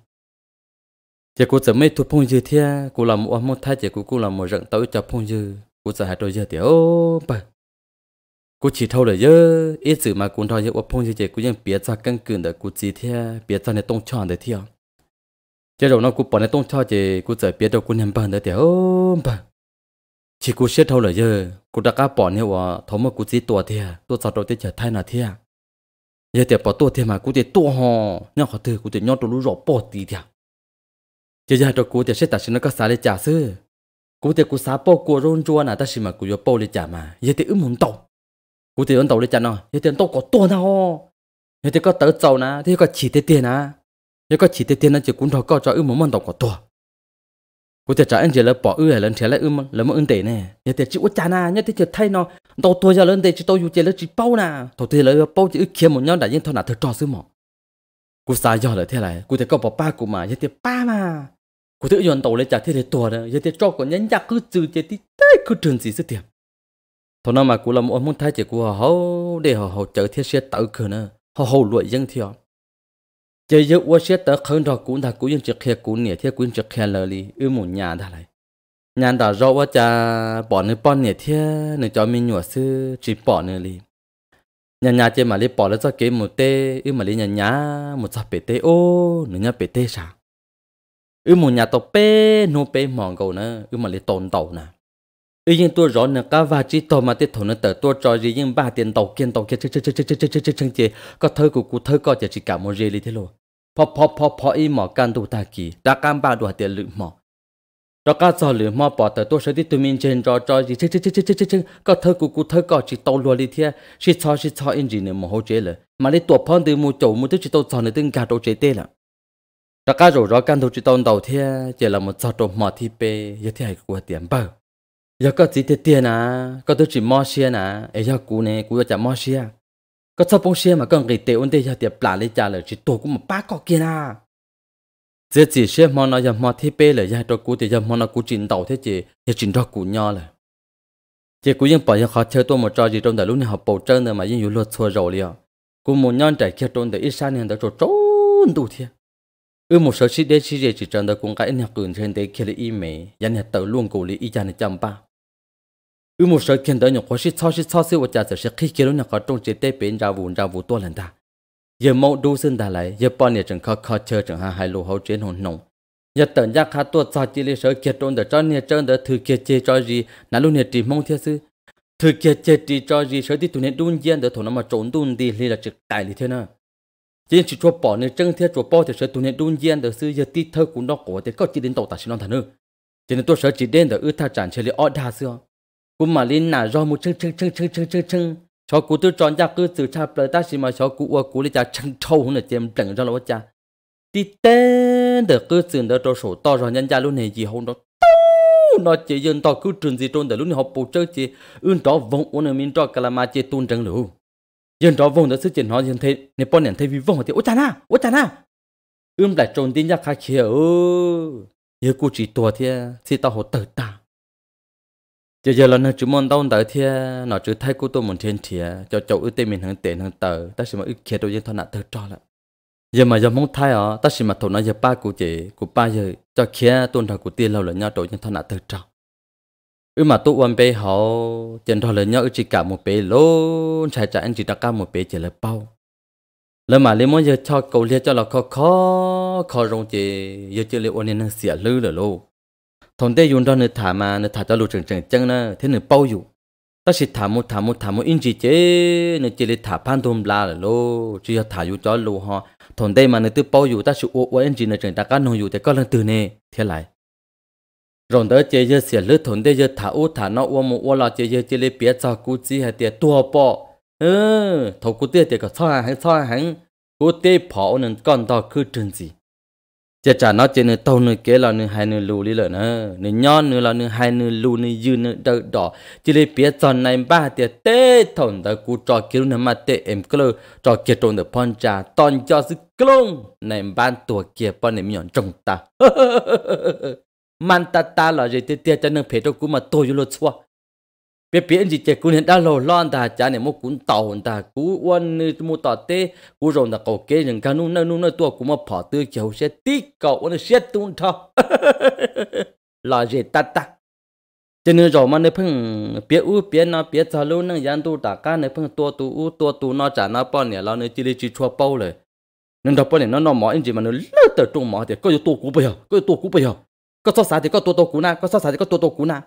chỉ cô chỉ mấy tu phong dư thia cô làm một một thay chỉ cô cô làm một rận tới cho phong dư cô chỉ hai tôi giờ thì ô bà cô chỉ thâu được giờ ít sự mà cô thôi giờ phong dư chỉ cô ยัง biết ra căng cường để cô chỉ thia biết ra này tông chọn để thia chỉ rồi nó cô bỏ này tông chọn chỉ cô chỉ biết đâu cô nhầm bàn để thì ô bà chỉ cô sẽ thâu được giờ cô đã cá bỏ này và thấu mà cô chỉ tua thia tua sao đầu tiên trở thai nào thia giờ để bỏ tua thia mà cô thì tua ho nhau khó từ cô thì nhau tôi lú rõ bỏ tí thia chỉ giờ tôi cú thì sẽ ta xin nó có xả để trả sư cú thì cú xả bỏ cua rôn chua nà ta xin mà cú vô bỏ để trả mà giờ thì ướm muốn tàu cú thì ướm tàu để trả nó giờ thì tàu có tua nào giờ thì có tới tàu nà thì có chỉ tiền nà giờ có chỉ tiền nà chỉ cũng thọ có cho ướm muốn tàu có to. cú thì trả anh chỉ là bỏ ư lần trả lại ướm lần mà ưng tệ nè giờ thì chỉ út trả nà nhất thì chỉ thay nó tàu tua giờ lên tệ chỉ tàu dù chỉ là chỉ bao nà tàu thì là bỏ chỉ kiếm một nhau đại nhân thôi nà thử trò sư mỏ cú xa giờ lại thế này cú thì có bỏ ba cú mà giờ thì ba mà กู tự yon tàu lên chả thiết thế tua đó giờ thiết cho còn nhánh nhác cứ trừ chết tí tê cứ trường gì sức tiệm thôi nào mà cụ làm ôn muốn thay chỉ cụ họ hậu để họ hậu chở thiết xe tạo cửa nữa họ hậu lụi dân thiọ giờ giờ qua xe tạo khẩn đó cũng là cụ dân trực khe cụ nẻ thiết cụ dân trực khe lờ li ư một nhà đã lại nhà đã rõ quá cha bỏ nơi bỏ nẻ thiết nơi cho mình nhủa sư chỉ bỏ nơi li nhà nhà chơi mà li bỏ lấy cho kế một tê ư mà li nhà nhà một sạp bể tê ô nơi nhà bể tê sao ừ một nhà tàu pe nô pe mòn cầu nè, ừ mà lấy tồn tàu nè ừ nhưng tôi rõ nè cá và chỉ tàu mà tiết thổ nè tờ tôi cho gì nhưng ba tiền tàu kiên tàu kia chơi chơi chơi chơi chơi chơi chơi chơi chơi có thơ của cụ thơ có chỉ cả một gì đi thế luôn pop pop pop pop ý mỏ can ta kỳ đã cam ba đồ tiền lự mỏ rồi cá giờ lự mỏ bỏ tờ tôi sẽ đi tụi mình trên cho chơi chơi chơi chơi chơi chơi có thơ của cụ thơ có chỉ tàu luôn lý thế chỉ cho chỉ cho anh gì nè mà hỗ trợ là mà lấy tổ phong từ một chỗ một thứ tàu cho nè từng đồ chế tê là ra cá rồi ra căn thủ chỉ tông đầu thế chỉ là một trò mỏ thi Pe, giờ thế hay của tiền bờ giờ có chỉ thế tiền à có tôi chỉ mỏ xe à ấy giờ cú này cú giờ mỏ xe có sao bông xe mà cần cái tiền ổn định giờ tiền plả lấy trả lời chỉ tôi cũng một ba có kia à, giờ chỉ xe mò nó giờ mò thi bê là giờ tôi cú thì giờ mò nó cú chỉ đầu thế chỉ giờ chỉnh cho cú nhau là chỉ cú nhưng bỏ giờ khó chơi tôi một trò gì trong đời lúc này học bầu trơn rồi mà nhưng yếu luật xua rồi liền cú muốn nhau trải kia trong đời ít sáng nên đã trốn đủ thiệt ừ một số chi đề chi đề chỉ trong đó cũng cái nhạc cường trên đây kia là y mẹ dân nhạc tàu luôn cổ lý y chàng chăm ba ừ một số kiện đó nhạc có sĩ thao sĩ thao sĩ vật giá sẽ khi kia lúc nhạc có trong chế tế bên ra vùn ra vù to lần ta giờ mẫu đu sinh ta lại giờ bao nhiêu trường khó khó chơi trường hà hai lô hậu trên hồn nồng giờ tận giác khá tuột sao chỉ lý sở kia trong đó cho nhà trong đó thư kia chế cho gì nãy lúc nhà chỉ mong thiết sư thư kia chế chỉ cho gì sở thì tụi nên đun nhiên đó thổ nó mà trốn đun đi thì là trực tại như thế nào chỉ chỉ chúa bỏ nên chân thiết chúa bỏ thì sẽ tu nên đun nhiên được xưa giờ ti thơ của nó cổ thì có chỉ đến tổ tạ sinh non thần ư cho nên tôi sợ chỉ đến được ư tha chẳng chơi lý ở đa xưa cũng mà linh nà do một chân chân chân chân chân chân chân cho cụ tôi chọn ra cứ từ cha bờ ta xí mà cho cụ ở cụ lấy cha chân trâu hơn là chém trần ra lỗ cha ti tên được cứ từ đó cho sổ to rồi nhân gia luôn này gì không đó nó chỉ dân to cứ trường gì trôn để lúc này học bổ chơi chỉ ưn đó vong ôn ở miền trọ cả là mà chỉ tuôn trần lưu dân đó vùng đó sự chuyện họ dân thế nên bọn nhận thấy vì vùng thì ôi chán à ôi chán à ưm lại trốn tin ra khai kia ư giờ cô chỉ tua thì thì tao hồ tờ ta giờ giờ là nó chú môn tao tới thì nó chú thay cô tôi muốn thiên thìa cho cháu ưu tiên mình hướng tiền hướng tờ ta sẽ mà ưu kia đâu dân thọ nạn thơ cho lại giờ mà giờ mong thay ó à, ta sẽ mà thầu nó giờ ba cô chị cô ba giờ cho kia tôn thờ của tiên lâu là nhau đâu dân thọ nạn thơ cho ừ mà tụ quan bê họ chân thọ lớn nhau chỉ cả một bê lô chạy chạy anh chỉ đặt cả một bê chỉ là bao lỡ mà lấy món giờ cho cầu lia cho là khó khó khó rong chỉ giờ chưa lấy ôn nên xỉa lư rồi lô thằng tây dùng đó nữa thả mà nữa thả cho lù trường trường chân nữa thế nữa bao dù ta chỉ thả một thả một thả một in chỉ chế nữa chỉ là thả phan thôn la rồi lô chỉ thả dù cho lù họ thằng tây mà nữa tự bao dù ta chỉ ô ô in chỉ nữa trường ta cả nông dù thì có lần từ nè thế lại rồi tới chơi giờ xỉa lướt thốn đây giờ thả u thả nó u một u là chơi giờ chơi lấy bé cho cú chỉ hay tiền tua bỏ ừ thầu cú tiền tiền có sao hàng sao hàng cú tiền bỏ nên con đó cứ trường gì chơi trả nó chơi nữa tàu nữa kế là nữa hai nữa lù đi lợn nữa nữa nhon nữa là nữa hai nữa lù nữa dư nữa đỡ đỏ chơi lấy bé cho này ba tiền tê thốn đó cú trò kia nữa mà tê em cơ trò kia trộn được phong trà toàn cho sự clone này ban tuổi kia bọn này miệng trong ta man ta ta là gì tiệt tiệt cho nên phải cho cú mà tôi vô lột xóa biết anh gì chơi cú hiện đã lồ lon ta cha này một cũng tàu ta cú quan mua tàu tê cú rồi ta cầu kế những cái nung nung nung tua cú mà bỏ tư kiểu sẽ tí cậu quan sẽ tung thao là gì ta ta cho nên rồi mà nơi phăng biết u biết nó biết thao luôn năng gián tu ta cá nơi phăng tua tu u tua tu nó trả nó bao nè là nơi chỉ đi chỉ chua bao rồi nên đó bao nè nó nó mỏ anh gì mà nó lỡ tới trung mỏ thì có gì tu cú bây giờ có gì tu cú bây giờ có số sáu thì có tổ tổ cú na có số sáu thì có tổ tổ cú na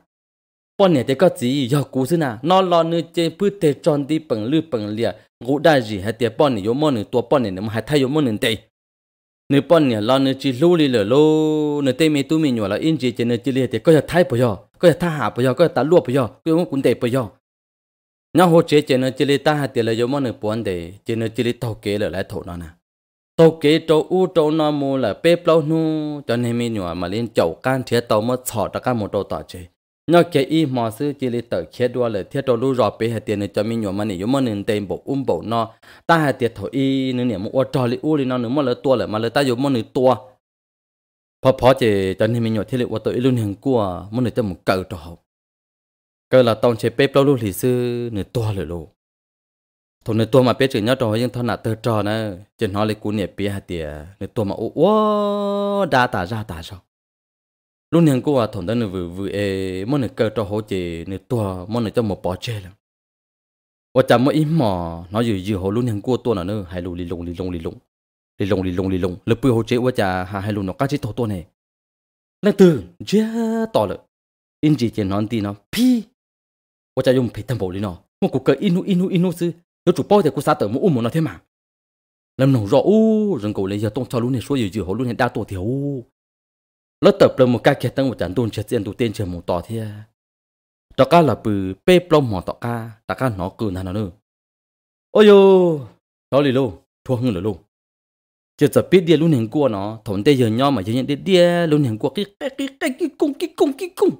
bọn này thì có gì giờ cú thế na nó lo nữa chơi bứt tê tròn đi bằng lư bằng lìa ngủ đại gì hết tiệt bọn này yếu mòn nữa tua bọn này nó mà thay yếu mòn nữa tê nếu bọn này lo nữa chỉ lú lì lờ lú nữa tê mi tu mi nhỏ là in gì chơi nữa chỉ lìa thì có giờ thay bây giờ có giờ tha hạ bây giờ có giờ tạt lúa bây giờ có giờ cũng tệ bây giờ nhau hồ chế chơi nữa chỉ lìa ta hạt tiệt là yếu mòn nữa bọn để chơi nữa chỉ lìa tàu kế là lại thổ nó nè tôi kể tô u tô nó mù là bê plau nu cho nên mình nhỏ mà lên chậu can thiết tàu mà sọ ra can một đầu tỏ chơi nhớ kế y mò sư chỉ lấy tờ khét đua là thiết tô lu rọ bê hạt tiền cho mình nhỏ mà này yếu mà nên tiền bộ um bộ nó ta hạt tiền thổi y nên niệm mua trò lấy u lấy nó nữa mà lỡ tua lại mà lỡ ta yếu mà nữa tua พอพอเจจันที่มีหยดที่เรียกว่าตัวอีลุนแห่งกัวมันเลยจะหมุนเกิดต่อเกิดละตอนเชเป๊ปเราลูกหลีซื้อหนึ่งตัวเลยลูก thôi nếu tôi mà biết chữ nhớ trò nhưng thôi là tơ trò nữa chỉ nói lấy cú nè, bia hạt tiề nếu tôi mà ô ô đã tả ra tả sao lúc này cô à thằng đó nó vừa vừa ê mỗi người cơ trò hỗ trợ nếu tôi mỗi người cho một bỏ chơi lắm và chả mỗi im mò nó vừa vừa hồ lúc này cô tôi là nữa hay lù lì lùng lì lùng lì lùng lì lùng lì lùng lì lùng lúc bữa hỗ trợ và chả hay lù nó cắt chết thổ tôi này lên từ chia to lợ in chỉ chỉ nói tí nó pi và chả dùng phải tâm bộ đi nó một cuộc cờ inu inu inu chứ nếu chủ bao thì cô sa tử mu u nó thế mà làm nổ rõ u rừng cổ lấy giờ tông cho luôn này số giờ giờ họ luôn này đa tổ thiếu lớp tập là một cái kẹt tăng một trận tuôn chết tiền tụ tiền chờ một tỏ thế đó ca là bự pe plom mỏ tọ ca tọ ca nó cười nà nó nữa ôi yo đó lì lô thua hơn rồi lô chưa tập biết đi luôn hình cua nó thốn tê giờ nhau mà chỉ nhận đi đi luôn hình cua cái cái cái cái cái cung cái cung cái cung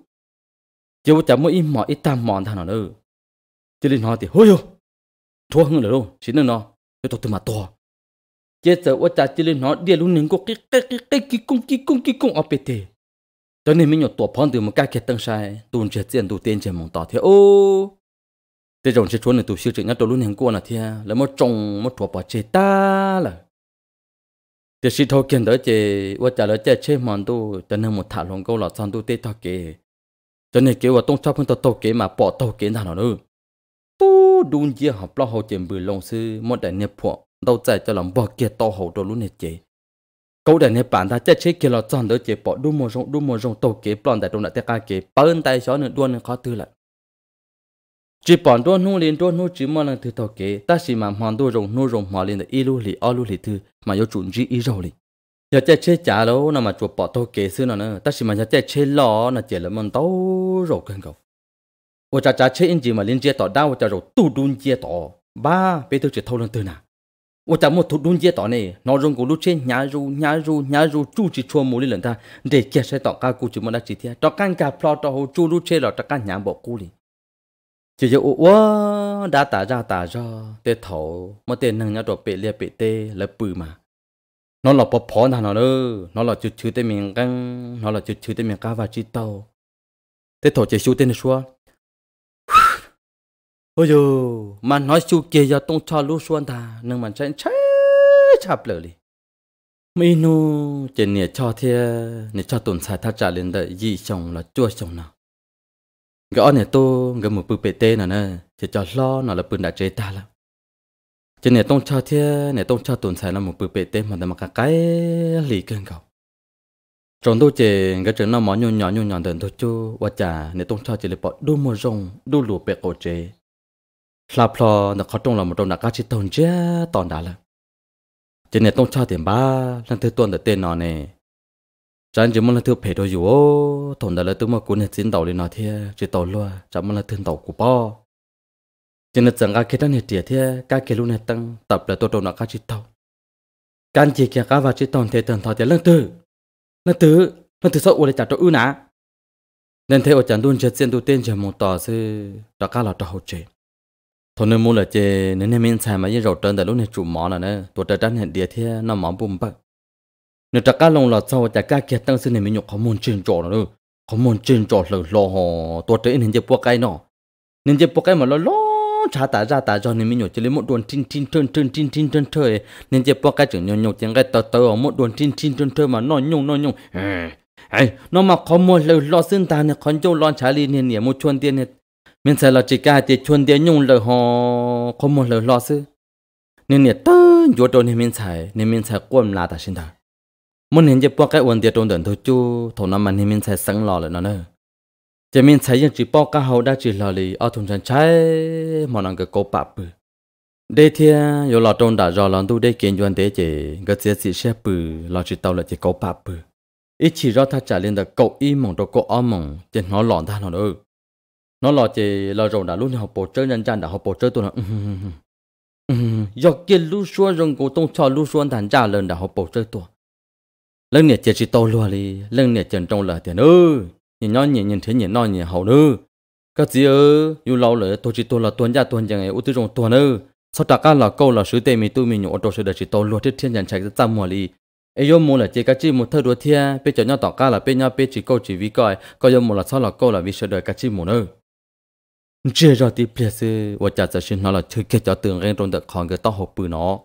chưa bố chả mỗi im mỏ ít tam mòn thằng nó nữa cho nên họ thì hôi yo thua hơn rồi luôn chỉ nên nó cái tổ từ mà to chế sợ quá cha chỉ lên nó đi luôn nên cái cái cái cái cái cung cái cung cái cung ở bên thế cho nên mình nhổ tổ phong từ một cái cái tăng sai tuôn chết tiền tu tiền trên mong tỏ thế ô thế trồng chế chuồn này tu siêu chỉnh nhất luôn hàng qua là thế là một trồng một thua bỏ chế ta là thế sĩ thâu kiến đó chế quá cha đó chế chế mòn tu cho nên một thả lòng câu là sang tu tê thọ kế cho nên kế và tông cho phân tàu tàu kế mà bỏ tàu kế nào nữa tu đun chia học lo hậu chèm bự lòng sư một đại nếp phụ đâu chạy cho lòng bỏ kia to hậu đồ lúc nè chế câu đại nếp bản ta chết chết kia lo chọn đỡ chế bỏ đu mồ rong đu mồ rong tàu kế plon đại đông đại tê ca kế bơn tay xó nữa đuôn khó tư lại chỉ bọn đuôn nu liền đuôn nu chỉ mà lần thứ tàu kế ta chỉ mà hoàn đuôn rồng nu rồng hòa liền được ilu lì o lu lì thứ mà yêu chuẩn chỉ ý rồi lì giờ chết chết trả lâu nằm mà chuột bỏ tàu kế xưa nữa ta chỉ mà giờ chết chết lo là chỉ là mình tàu rồi cần cầu 我家家吃人节嘛，人节到大我家就都蹲节到，爸别都去讨论对呐。我家么都蹲节到呢，那人公路车 nhà ru nhà ru nhà ru 住只出门里人他，得接些到家顾只么那几天，到干家 plot 到后住路车了，到干 nhà bỏ cũ đi. chỉ cho ủa đã tả ra tả ra, tê thầu mà tê nâng nhà đồ bể lia bể tê là bự mà. nó là bỏ phó nào nó nữa, nó là chữ chữ tê miệng căng, nó là chữ chữ tê miệng cá và chữ tàu. tê thầu chỉ số tê này xua, ôi dù mà nói chú kia giờ tông cho lú xuân ta nhưng mà chạy chạy chạp lỡ đi mi nu trên nè cho thia nè cho tuần sai tha trả lên đợi gì chồng là chua chồng nào gõ này tôi, gõ một bự bể tên nào nè chỉ cho lo nó là bự đại chế ta lắm Trên nè tông cho thia nè tông cho tuần sai là một bự bể tên mà ta mặc cái lì cơn cầu trong đôi chỉ cái chuyện nó mỏ nhỏ nhỏ nhỏ nhỏ đến thôi chứ. và chả nè tông cho chỉ là bỏ đu mồi rong đu lụa bể cổ chế là plo nó khó trông là một trong là cá chỉ tồn chứ tồn đã là trên này tông cho tiền ba lần thứ tuần là tên nó nè chẳng chỉ muốn là thứ phải đồ dù ô tồn đã là tôi mà cuốn hết chín đầu đi nó thế chỉ tàu luôn chẳng muốn là thương tàu của bao trên là chẳng cá kia đang hết tiền thế cá kia luôn hết tăng tập là tôi trông là cá chỉ tàu cái chỉ kia cá và chỉ tồn thế tồn thọ tiền lần thứ lần thứ lần thứ sau uống lại trả cho ư nã nên thế ở chẳng đun chết xin tu tên chỉ một tòa sư trả cá là trả hậu chế thôi nên mua là chơi nên nên mình xài mà với rầu trơn tại lúc này chủ mỏ là nè tuổi trời trắng hiện địa thế nó mỏ bùm bắp nếu chắc cá lồng là sau chắc cá kia tăng sinh này mình nhục không muốn chuyên trộn nữa không muốn chuyên trộn lử lo họ tuổi trời nên chơi bua cái nọ nên chơi bua cái mà lo lo trả tạ ra tạ cho nên mình nhục chỉ lấy một đồn tin tin trơn trơn tin tin trơn trời nên chơi bua cái chừng nhục nhục tiếng cái tờ tờ ở một đồn tin tin trơn trời mà nó nhung nó nhung ấy nó mà không muốn lử lo sinh ta này còn châu lo trả liền này một chuồn tiền này mình sẽ là chỉ cả thì chuẩn địa nhung là họ có một lời lo sư nên nhiệt tớ vô đồ nên mình sẽ nên mình sẽ quên là ta xin thở muốn hiện giờ bỏ cái uẩn địa trong đợt thôi chú thổ nam mình nên mình sẽ sẵn lo rồi nó nữa chỉ mình sẽ những chỉ bao cái hậu đã chỉ lo lì ở thùng chân trái mà nó cái cố bạp bự đây thì yo lo trong đã rồi lo tu để kiến chuẩn thế chỉ cái sẽ chỉ sẽ bự lo chỉ tao là chỉ cố bạp bự ít chỉ rõ ta trả lên được cậu y mong đồ cậu ôm mong chỉ nó lỏn ta nó nữa nó lo chỉ lo rồi đã luôn học bổ trợ nhân gian đã học bổ trợ tôi là do kia lu xua rồng cổ tông cho lu xua đàn cha lần đã học bổ trợ tôi lần này chỉ chỉ to luôn đi lần này chân trong là tiền ư nhìn nó nhìn nhìn thế nhìn nó nhìn hậu nữa các gì ư yêu lâu rồi tôi chỉ tôi là tuần gia tuần chẳng ấy út rồng tuần ư sau đó các là câu là sứ tề mình tu mình nhổ đồ sứ đã chỉ to luôn thiết thiên nhận chạy ra hòa đi Ai yo mua là chỉ cái chi một thơ đua thia bây giờ nhau tỏ ca là bây nhau bây chỉ câu chỉ vì coi coi yo mua là sau là câu là vì sợ đời cái chi mua nữa chưa rồi thì bây giờ vợ chả sẽ xin nó là thực kia cho tưởng rằng trong được còn cái tao học bự nó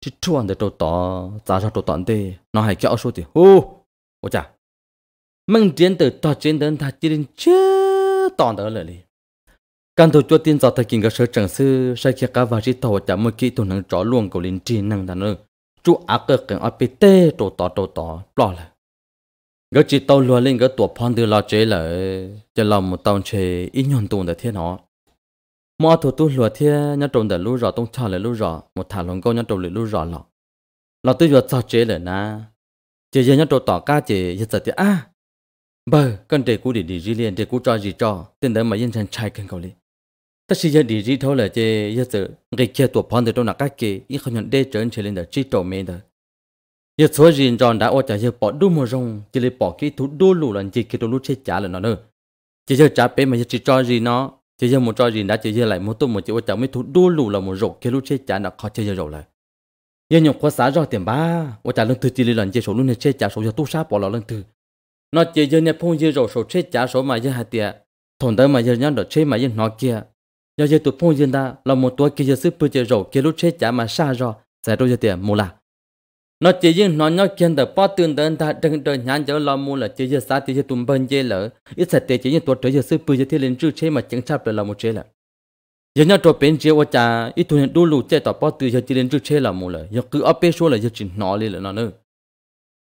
chỉ chuẩn để tôi tỏ giá cho tôi tận đi nó hãy kéo số thì hô vợ chả mình chiến từ tao chiến đến ta chỉ đến chưa tỏ đỡ lại đi căn thủ cho tin giáo thời kinh các sở trưởng sư sai kia cả và chỉ tàu chả mới kỹ tôi năng rõ luôn của linh trí năng đàn nữa, chú ác cơ cảnh ở bên tê tổ tỏ tổ tỏ lo lại gỡ chỉ tàu lùa lên gỡ tuột phong từ lo chế là cho lòng một tàu chế ít nhon tuồng để thiên họ mọi thủ tu lùa thiên nhớ trộn để lũ rọ tông trò lại lũ rọ một thả lồng câu nhớ trộn để lũ rọ lọ lọ tôi vừa sao chế là na chỉ giờ nhớ trộn tỏ ca chỉ giờ giờ thì à bờ cần để cú để đi gì liền để cú cho gì cho tiền đấy mà yên chân chạy cần cầu đi ta chỉ giờ đi gì thôi là chỉ giờ giờ người kia tuột phong từ đâu nạc cái kia ít không nhận đê trở chế lên để chỉ trộn mê đấy giờ số gì tròn đã ôi chả giờ bỏ đu mùa rong chỉ lấy bỏ cái thú đu lù lần chỉ cái đu lù chết trả là nó nữa chỉ giờ trả bé mà giờ chỉ cho gì nó chỉ giờ một cho gì đã chỉ giờ lại một tụ một chỉ ôi chả mới thú đu lù là một rổ cái lù chết trả nó khó chơi giờ rồi lại giờ nhộng quá xã rồi tiền ba ôi chả lần thứ chỉ lấy lần chỉ số lù này chết trả số giờ tu sa bỏ là lần thứ nó chỉ giờ nhà phong giờ rổ số chết trả số mà giờ hạt tiền thằng tới mà giờ nhắn được chết mà giờ nó kia giờ giờ tụ phong giờ ta là một tuổi kia giờ sức bự giờ rổ cái lù chết trả mà xa rồi sẽ đâu giờ tiền mua là nó chỉ riêng nó nhớ kiến tờ bao tương tờ ta đừng đợi nhàn chờ lo mua là chỉ riêng sát chỉ riêng tụm bên chơi lỡ ít sạch chỉ riêng tuột trở giờ sư bùi chỉ thiên lên chữ chế mà chẳng chạp được làm một chế lỡ giờ nhớ trò bên chơi qua cha ít tụi đu lù chơi tờ bao tự giờ chỉ lên chữ chế làm một lỡ giờ cứ ấp bên số là giờ chỉ nó lên lỡ nó nữa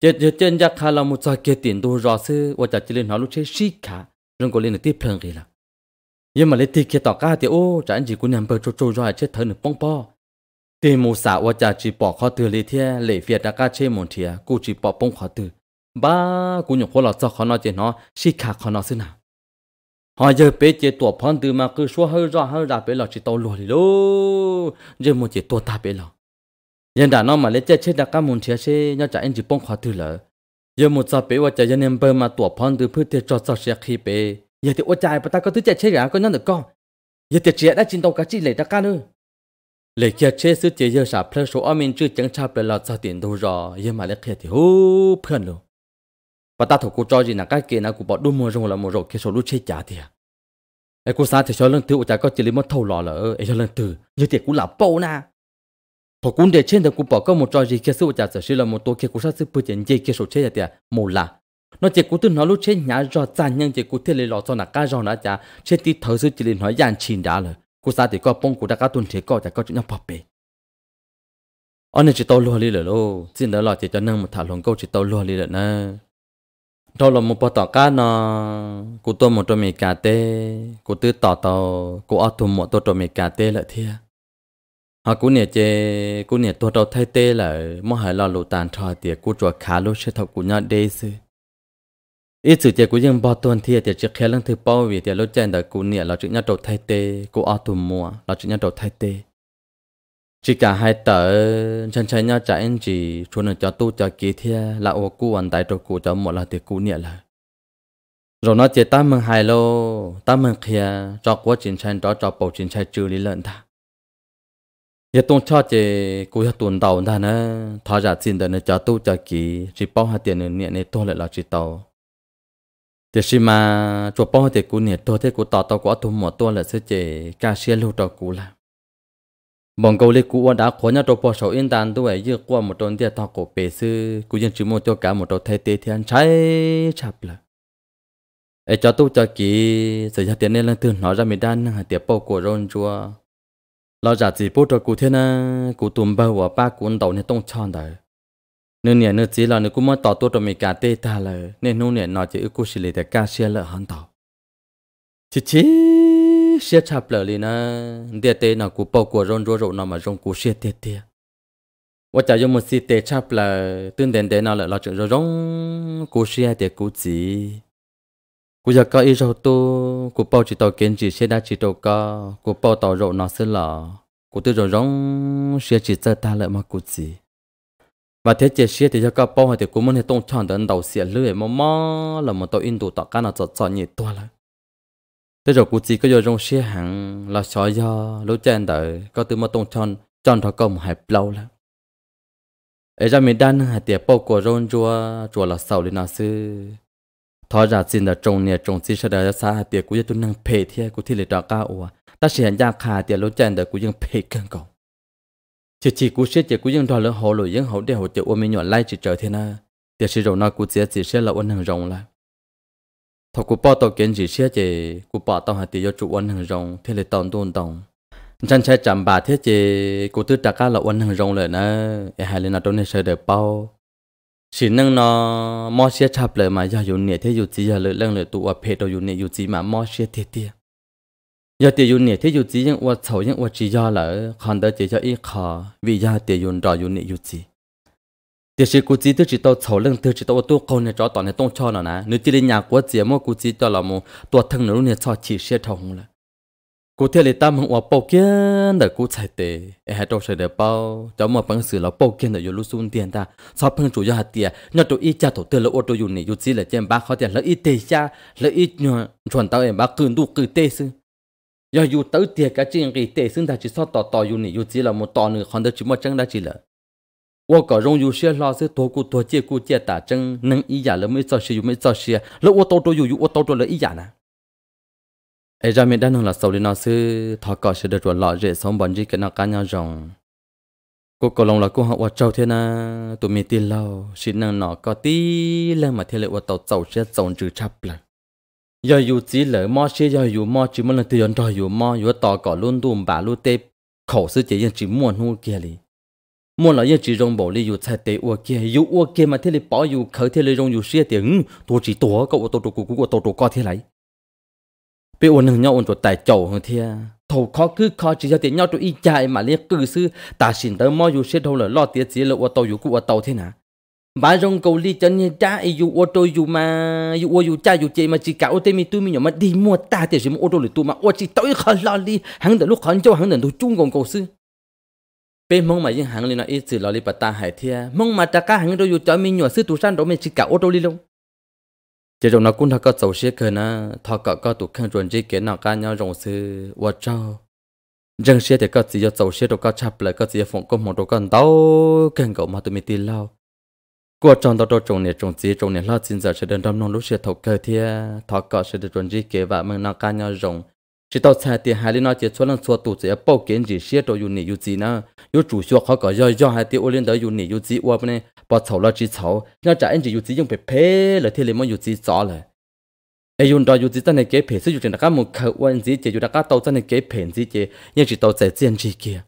giờ giờ trên giác khá là một trò kia tiền đồ rõ sư qua cha chỉ lên nó lúc chơi xí khá rồi còn lên tiếp phần gì là nhưng mà lấy tiền kia tỏ cá thì ô chẳng chỉ cũng nằm bơ trôi trôi rồi chết thở được bông bò thì mù xã và cha chỉ bỏ khó từ lý thế lệ việt đã ca chê một thìa cô chỉ bỏ bông khó từ ba cô nhục khó là cho khó nói chuyện nó xí khả khó nói thế nào họ giờ bé chế tuổi phong từ mà cứ xua hơi ra hơi ra bé là chỉ tàu lùi lô giờ một chế tuổi ta bé là nhân đã nó mà lấy chơi chơi đã ca một thìa xe nhau trả anh chỉ bông khó từ lỡ giờ một giờ bé và cha nhân em bơ mà tuổi phong từ phơi thiệt cho cho xe khi bé giờ thì ô trai bà ta có thứ chơi chơi có nhân được con giờ thì trẻ đã chín tàu cá chỉ lệ đã ca nữa lệ kia chế sư chế giờ sạp lên số ở mình chưa chẳng cha lên lọt sao tiền đâu rồi nhưng mà lệ kia thì hú phèn luôn và ta thuộc cô cho gì là cái kia là cô bỏ đu mua rồi là mua rồi kia số lúc chế trả thì à ai cô sáng thì cho lần thứ của cha có chỉ lấy mất thâu lọ lỡ ai cho lần thứ như tiền cũng là bao na họ cũng để trên thì cô bỏ có một trò gì kia sư của cha sẽ là một tổ kia cô sát sư bự tiền gì kia số chế thì à một là nó chỉ cố tin nói lúc chế nhà rồi cha nhưng chỉ cố thiết lấy lọ cho là cái rồi nó cha chế tí thở sư chỉ lấy nói dàn chìm đá rồi cú sa thì có bông cú đã cá tuần thì có đã có chuyện nhau bập anh chỉ tao lùa đi rồi lô xin đỡ lo chỉ cho nâng một thảo luận câu chỉ tao lùa đi rồi nè đó là một bát cá nó cú tôi một trăm mì cà tê cú tứ tỏ tàu cú ăn thùng một tô trăm mì cà tê lại thia họ à, cú nè chê cú nè tôi tê là mỗi hai lo lụ tàn trò tiệt cú chuột khá lô sẽ thọc cú nhau đê xưa ít chữ chế của dân bao tuần thì tiệt chỉ khéo lăng thứ bao vì tiệt lối chân đã của nè là chữ nhau đầu thay tê của ao tù mùa là chữ nhau đầu thay tê chỉ cả hai tờ chân chân nhau trả anh chỉ chuẩn nó cho tu cho kỳ thia là ô cu anh tại đầu của cho một là tiệt của nè là rồi nó chỉ ta mừng hài lô ta mừng kia cho quá trình chân đó cho bầu trình chân trừ lý lợn ta giờ tuần cho chị cô giờ tuần đầu ta nữa thọ giả xin đời nó cho tu cho kỳ chỉ bao hai tiền nữa nè này tôi lại là chỉ tàu thì khi mà chùa bao thì cụ nè tôi thế cụ tỏ tao quá thùng một tôi là sẽ chỉ ca sĩ lưu trò cũ là bọn câu lấy cụ đã khó nhá trò bao sầu yên tàn tuổi ấy qua một tròn tiền thọ cổ bể sư cụ dân chỉ mua cho cả một trò thay tế thì ăn cháy chập là ấy cho tu cho kỹ sự ra tiền nên là từ nói ra mình đang hàng tiệp bao của rôn chùa lo giả gì bố cho cụ thế na cụ tùm bao và ba cụ đầu nên tông tròn đấy nên nè nó chỉ là nó cũng mới tỏ tôi trong mình cả tê ta là nên nô nè nó chỉ cố xử lý để cá xe lợ hắn tàu chỉ chỉ xe chạp lợ lên á để tê nó cũng bao của rong rô rộ nó mà rong cố xe tê tê và chả dùng một xe tê chạp là tương đền tê nó là lo chuyện rồi rong cố xe tê cố chỉ cố giờ có ít rồi tu cố bao chỉ tàu kiến chỉ xe đã chỉ tàu có cố bao tàu rộ nó sẽ lợ cố tự rồi rong xe chỉ cho ta lợ mà cố chỉ và thế chế xe thì cho các bao thì cũng muốn hệ tông chọn đến đầu xe lưỡi mà mà là một tàu in đủ tọa cá nào chọn chọn nhị to lắm, thế rồi cũng chỉ có do trong xe hàng là sợ do lối trên đời có từ mà tông chọn chọn thọ công hẹp lâu lắm ấy ra miền đang hạt tiệp bao của rôn chùa chùa là sầu lên nào sư thọ ra xin là trồng nè trồng xin sẽ đời xa hạt tiệp cũng như tôi năng phê thế cũng thì là đó cao ta sẽ hành gia khả tiệp lối trên đời cũng như phê cơn cầu chỉ chỉ cú sẽ chỉ cú dân đòi lỡ hồ lỗi dân hậu để hỗ trợ ôm mình nhỏ lai chỉ trở thế na để sử dụng nó cú sẽ chỉ sẽ là ôn hàng rồng là, thọ cú bỏ tàu kiến chỉ sẽ chỉ cú bỏ tàu hạt tiêu chủ ôn hàng rồng thế là tàu tuôn tàu chân sẽ chạm bà thế chỉ cú tư trả cá là ôn hàng rồng lại na e hai lên là tôi nên sẽ để bao chỉ nâng nó mò sẽ chập lại mà giờ dùng nhẹ thế dùng gì giờ lỡ lăng lỡ tụ ở phe đầu dùng nhẹ dùng gì mà mò sẽ thiệt thiệt giờ tiêu dùng nè thế dù chỉ những uất sầu những uất chỉ do lỡ còn đỡ chỉ cho ít khó vì giờ tiêu dùng rõ dùng nè dù chỉ tiêu chỉ cú chỉ tiêu chỉ tao sầu lưng tiêu chỉ tao tu câu nè cho tao nè tông cho nó nè nếu chỉ lên nhà của chỉ mua cú chỉ tao là tu thân thằng luôn nè cho chỉ xe thầu không là cú theo lấy tam hằng uất bao kiến để cú chạy tệ ai hạt đâu sẽ đỡ bao cháu mà bằng sự là bao kiến để dù lúc xuống tiền ta sao bằng chủ do hạt tiền nhớ tụi ít cha thổ tiêu là uất tụi dùng nè dù chỉ là chém ba khó tiền lỡ ít tê cha lỡ ít chuẩn tao em ba cừu đủ cừu tê xưng giờ dù tới tiệt chuyện gì tệ xứng ta chỉ so tỏ tỏ dù nị dù chỉ là một tỏ nửa còn đó chỉ một chân đã chỉ có rong dù xe lo sẽ tổ cụ tổ chia cụ chia tả chân nâng ý giả là mới so xe dù mới so xe lỡ wo tổ tổ dù dù wo tổ ai ra mình đang là sau lên nó sư thọ cọ sẽ được rồi gì cái nó cá nhau rồng cô cầu là cô học hoạt trâu thế na tụi mình tin lâu năng nó có tí lên mà thế lại hoạt tàu tàu sẽ tàu trừ chập giờ dù chỉ lỡ mò xe giờ dù mò chỉ muốn là tiền rồi dù mò dù tỏ cỏ luôn đùm bà luôn tê khẩu sư chỉ chỉ muốn nuôi kia li muốn là chỉ rong bộ li dù chạy tê uo kia dù uo kia mà thế li bỏ dù khởi thế li rong dù xe tiền ừ, tôi chỉ tổ cậu tôi cụ cụ của tôi tôi co thế này bị uốn hơn nhau uốn chỗ tài chậu hơn thế thầu khó cứ khó chỉ cho tiền nhau chỗ y chạy mà li cứ sư ta xin tới mò dù xe đâu là lo tiền chỉ là uo tàu dù cũng uo tàu thế nào bà rong cầu li chân như cha ấy dù ô tô dù mà dù ô dù cha dù chị mà chỉ cả ô tô mi tôi mi nhỏ mà đi mua ta thì gì ô tô lịch tu mà ô chỉ tối khó lo li hắn đợi lúc khó cho hắn đợi tôi chung còn cầu sư bên mong mà những hàng lên nói ít sự lo đi bà ta hải thia mong mà ta cả hàng đôi dù cho mi nhỏ sư tu san đó mi chỉ cả ô tô đi luôn chỉ rong nó cũng thà có sầu xe khờ na thằng có có tụ khăn ruộng chỉ kiến nào cả nhau rong sư ô trâu răng xe thì có chỉ cho sầu xe đâu có chập lại có chỉ phòng công một đâu con đâu cần cậu mà tụi mi tin lao 过程当中中年中级中年老金子是等到农路是头个天，他搞是的中级给娃们那干要用，直到菜地海里那些出了错肚子要包紧子些都有你有几呢？有主学好搞要要还得我领导有你有几我不呢？把草了只草，那咱人只有几用被赔了，天里么有几早了。ai dùng đó dùng dùng gì ta này kế phê sử dụng trên các một khẩu quan gì chỉ dùng các tàu ta này kế phê gì chỉ nhưng chỉ tàu giải tiền gì kia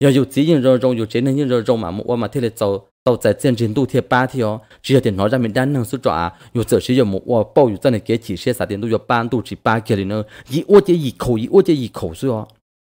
giờ dùng gì nhưng rồi dùng dùng chế nên nhưng rồi dùng mà một mà thế là tàu 都在三千度天八天哦，只有电脑上面单能搜着啊。要暂要有木哇暴雨，在系几起些三电都要半度去八几的呢？一窝这一口，一窝只一口水。哦。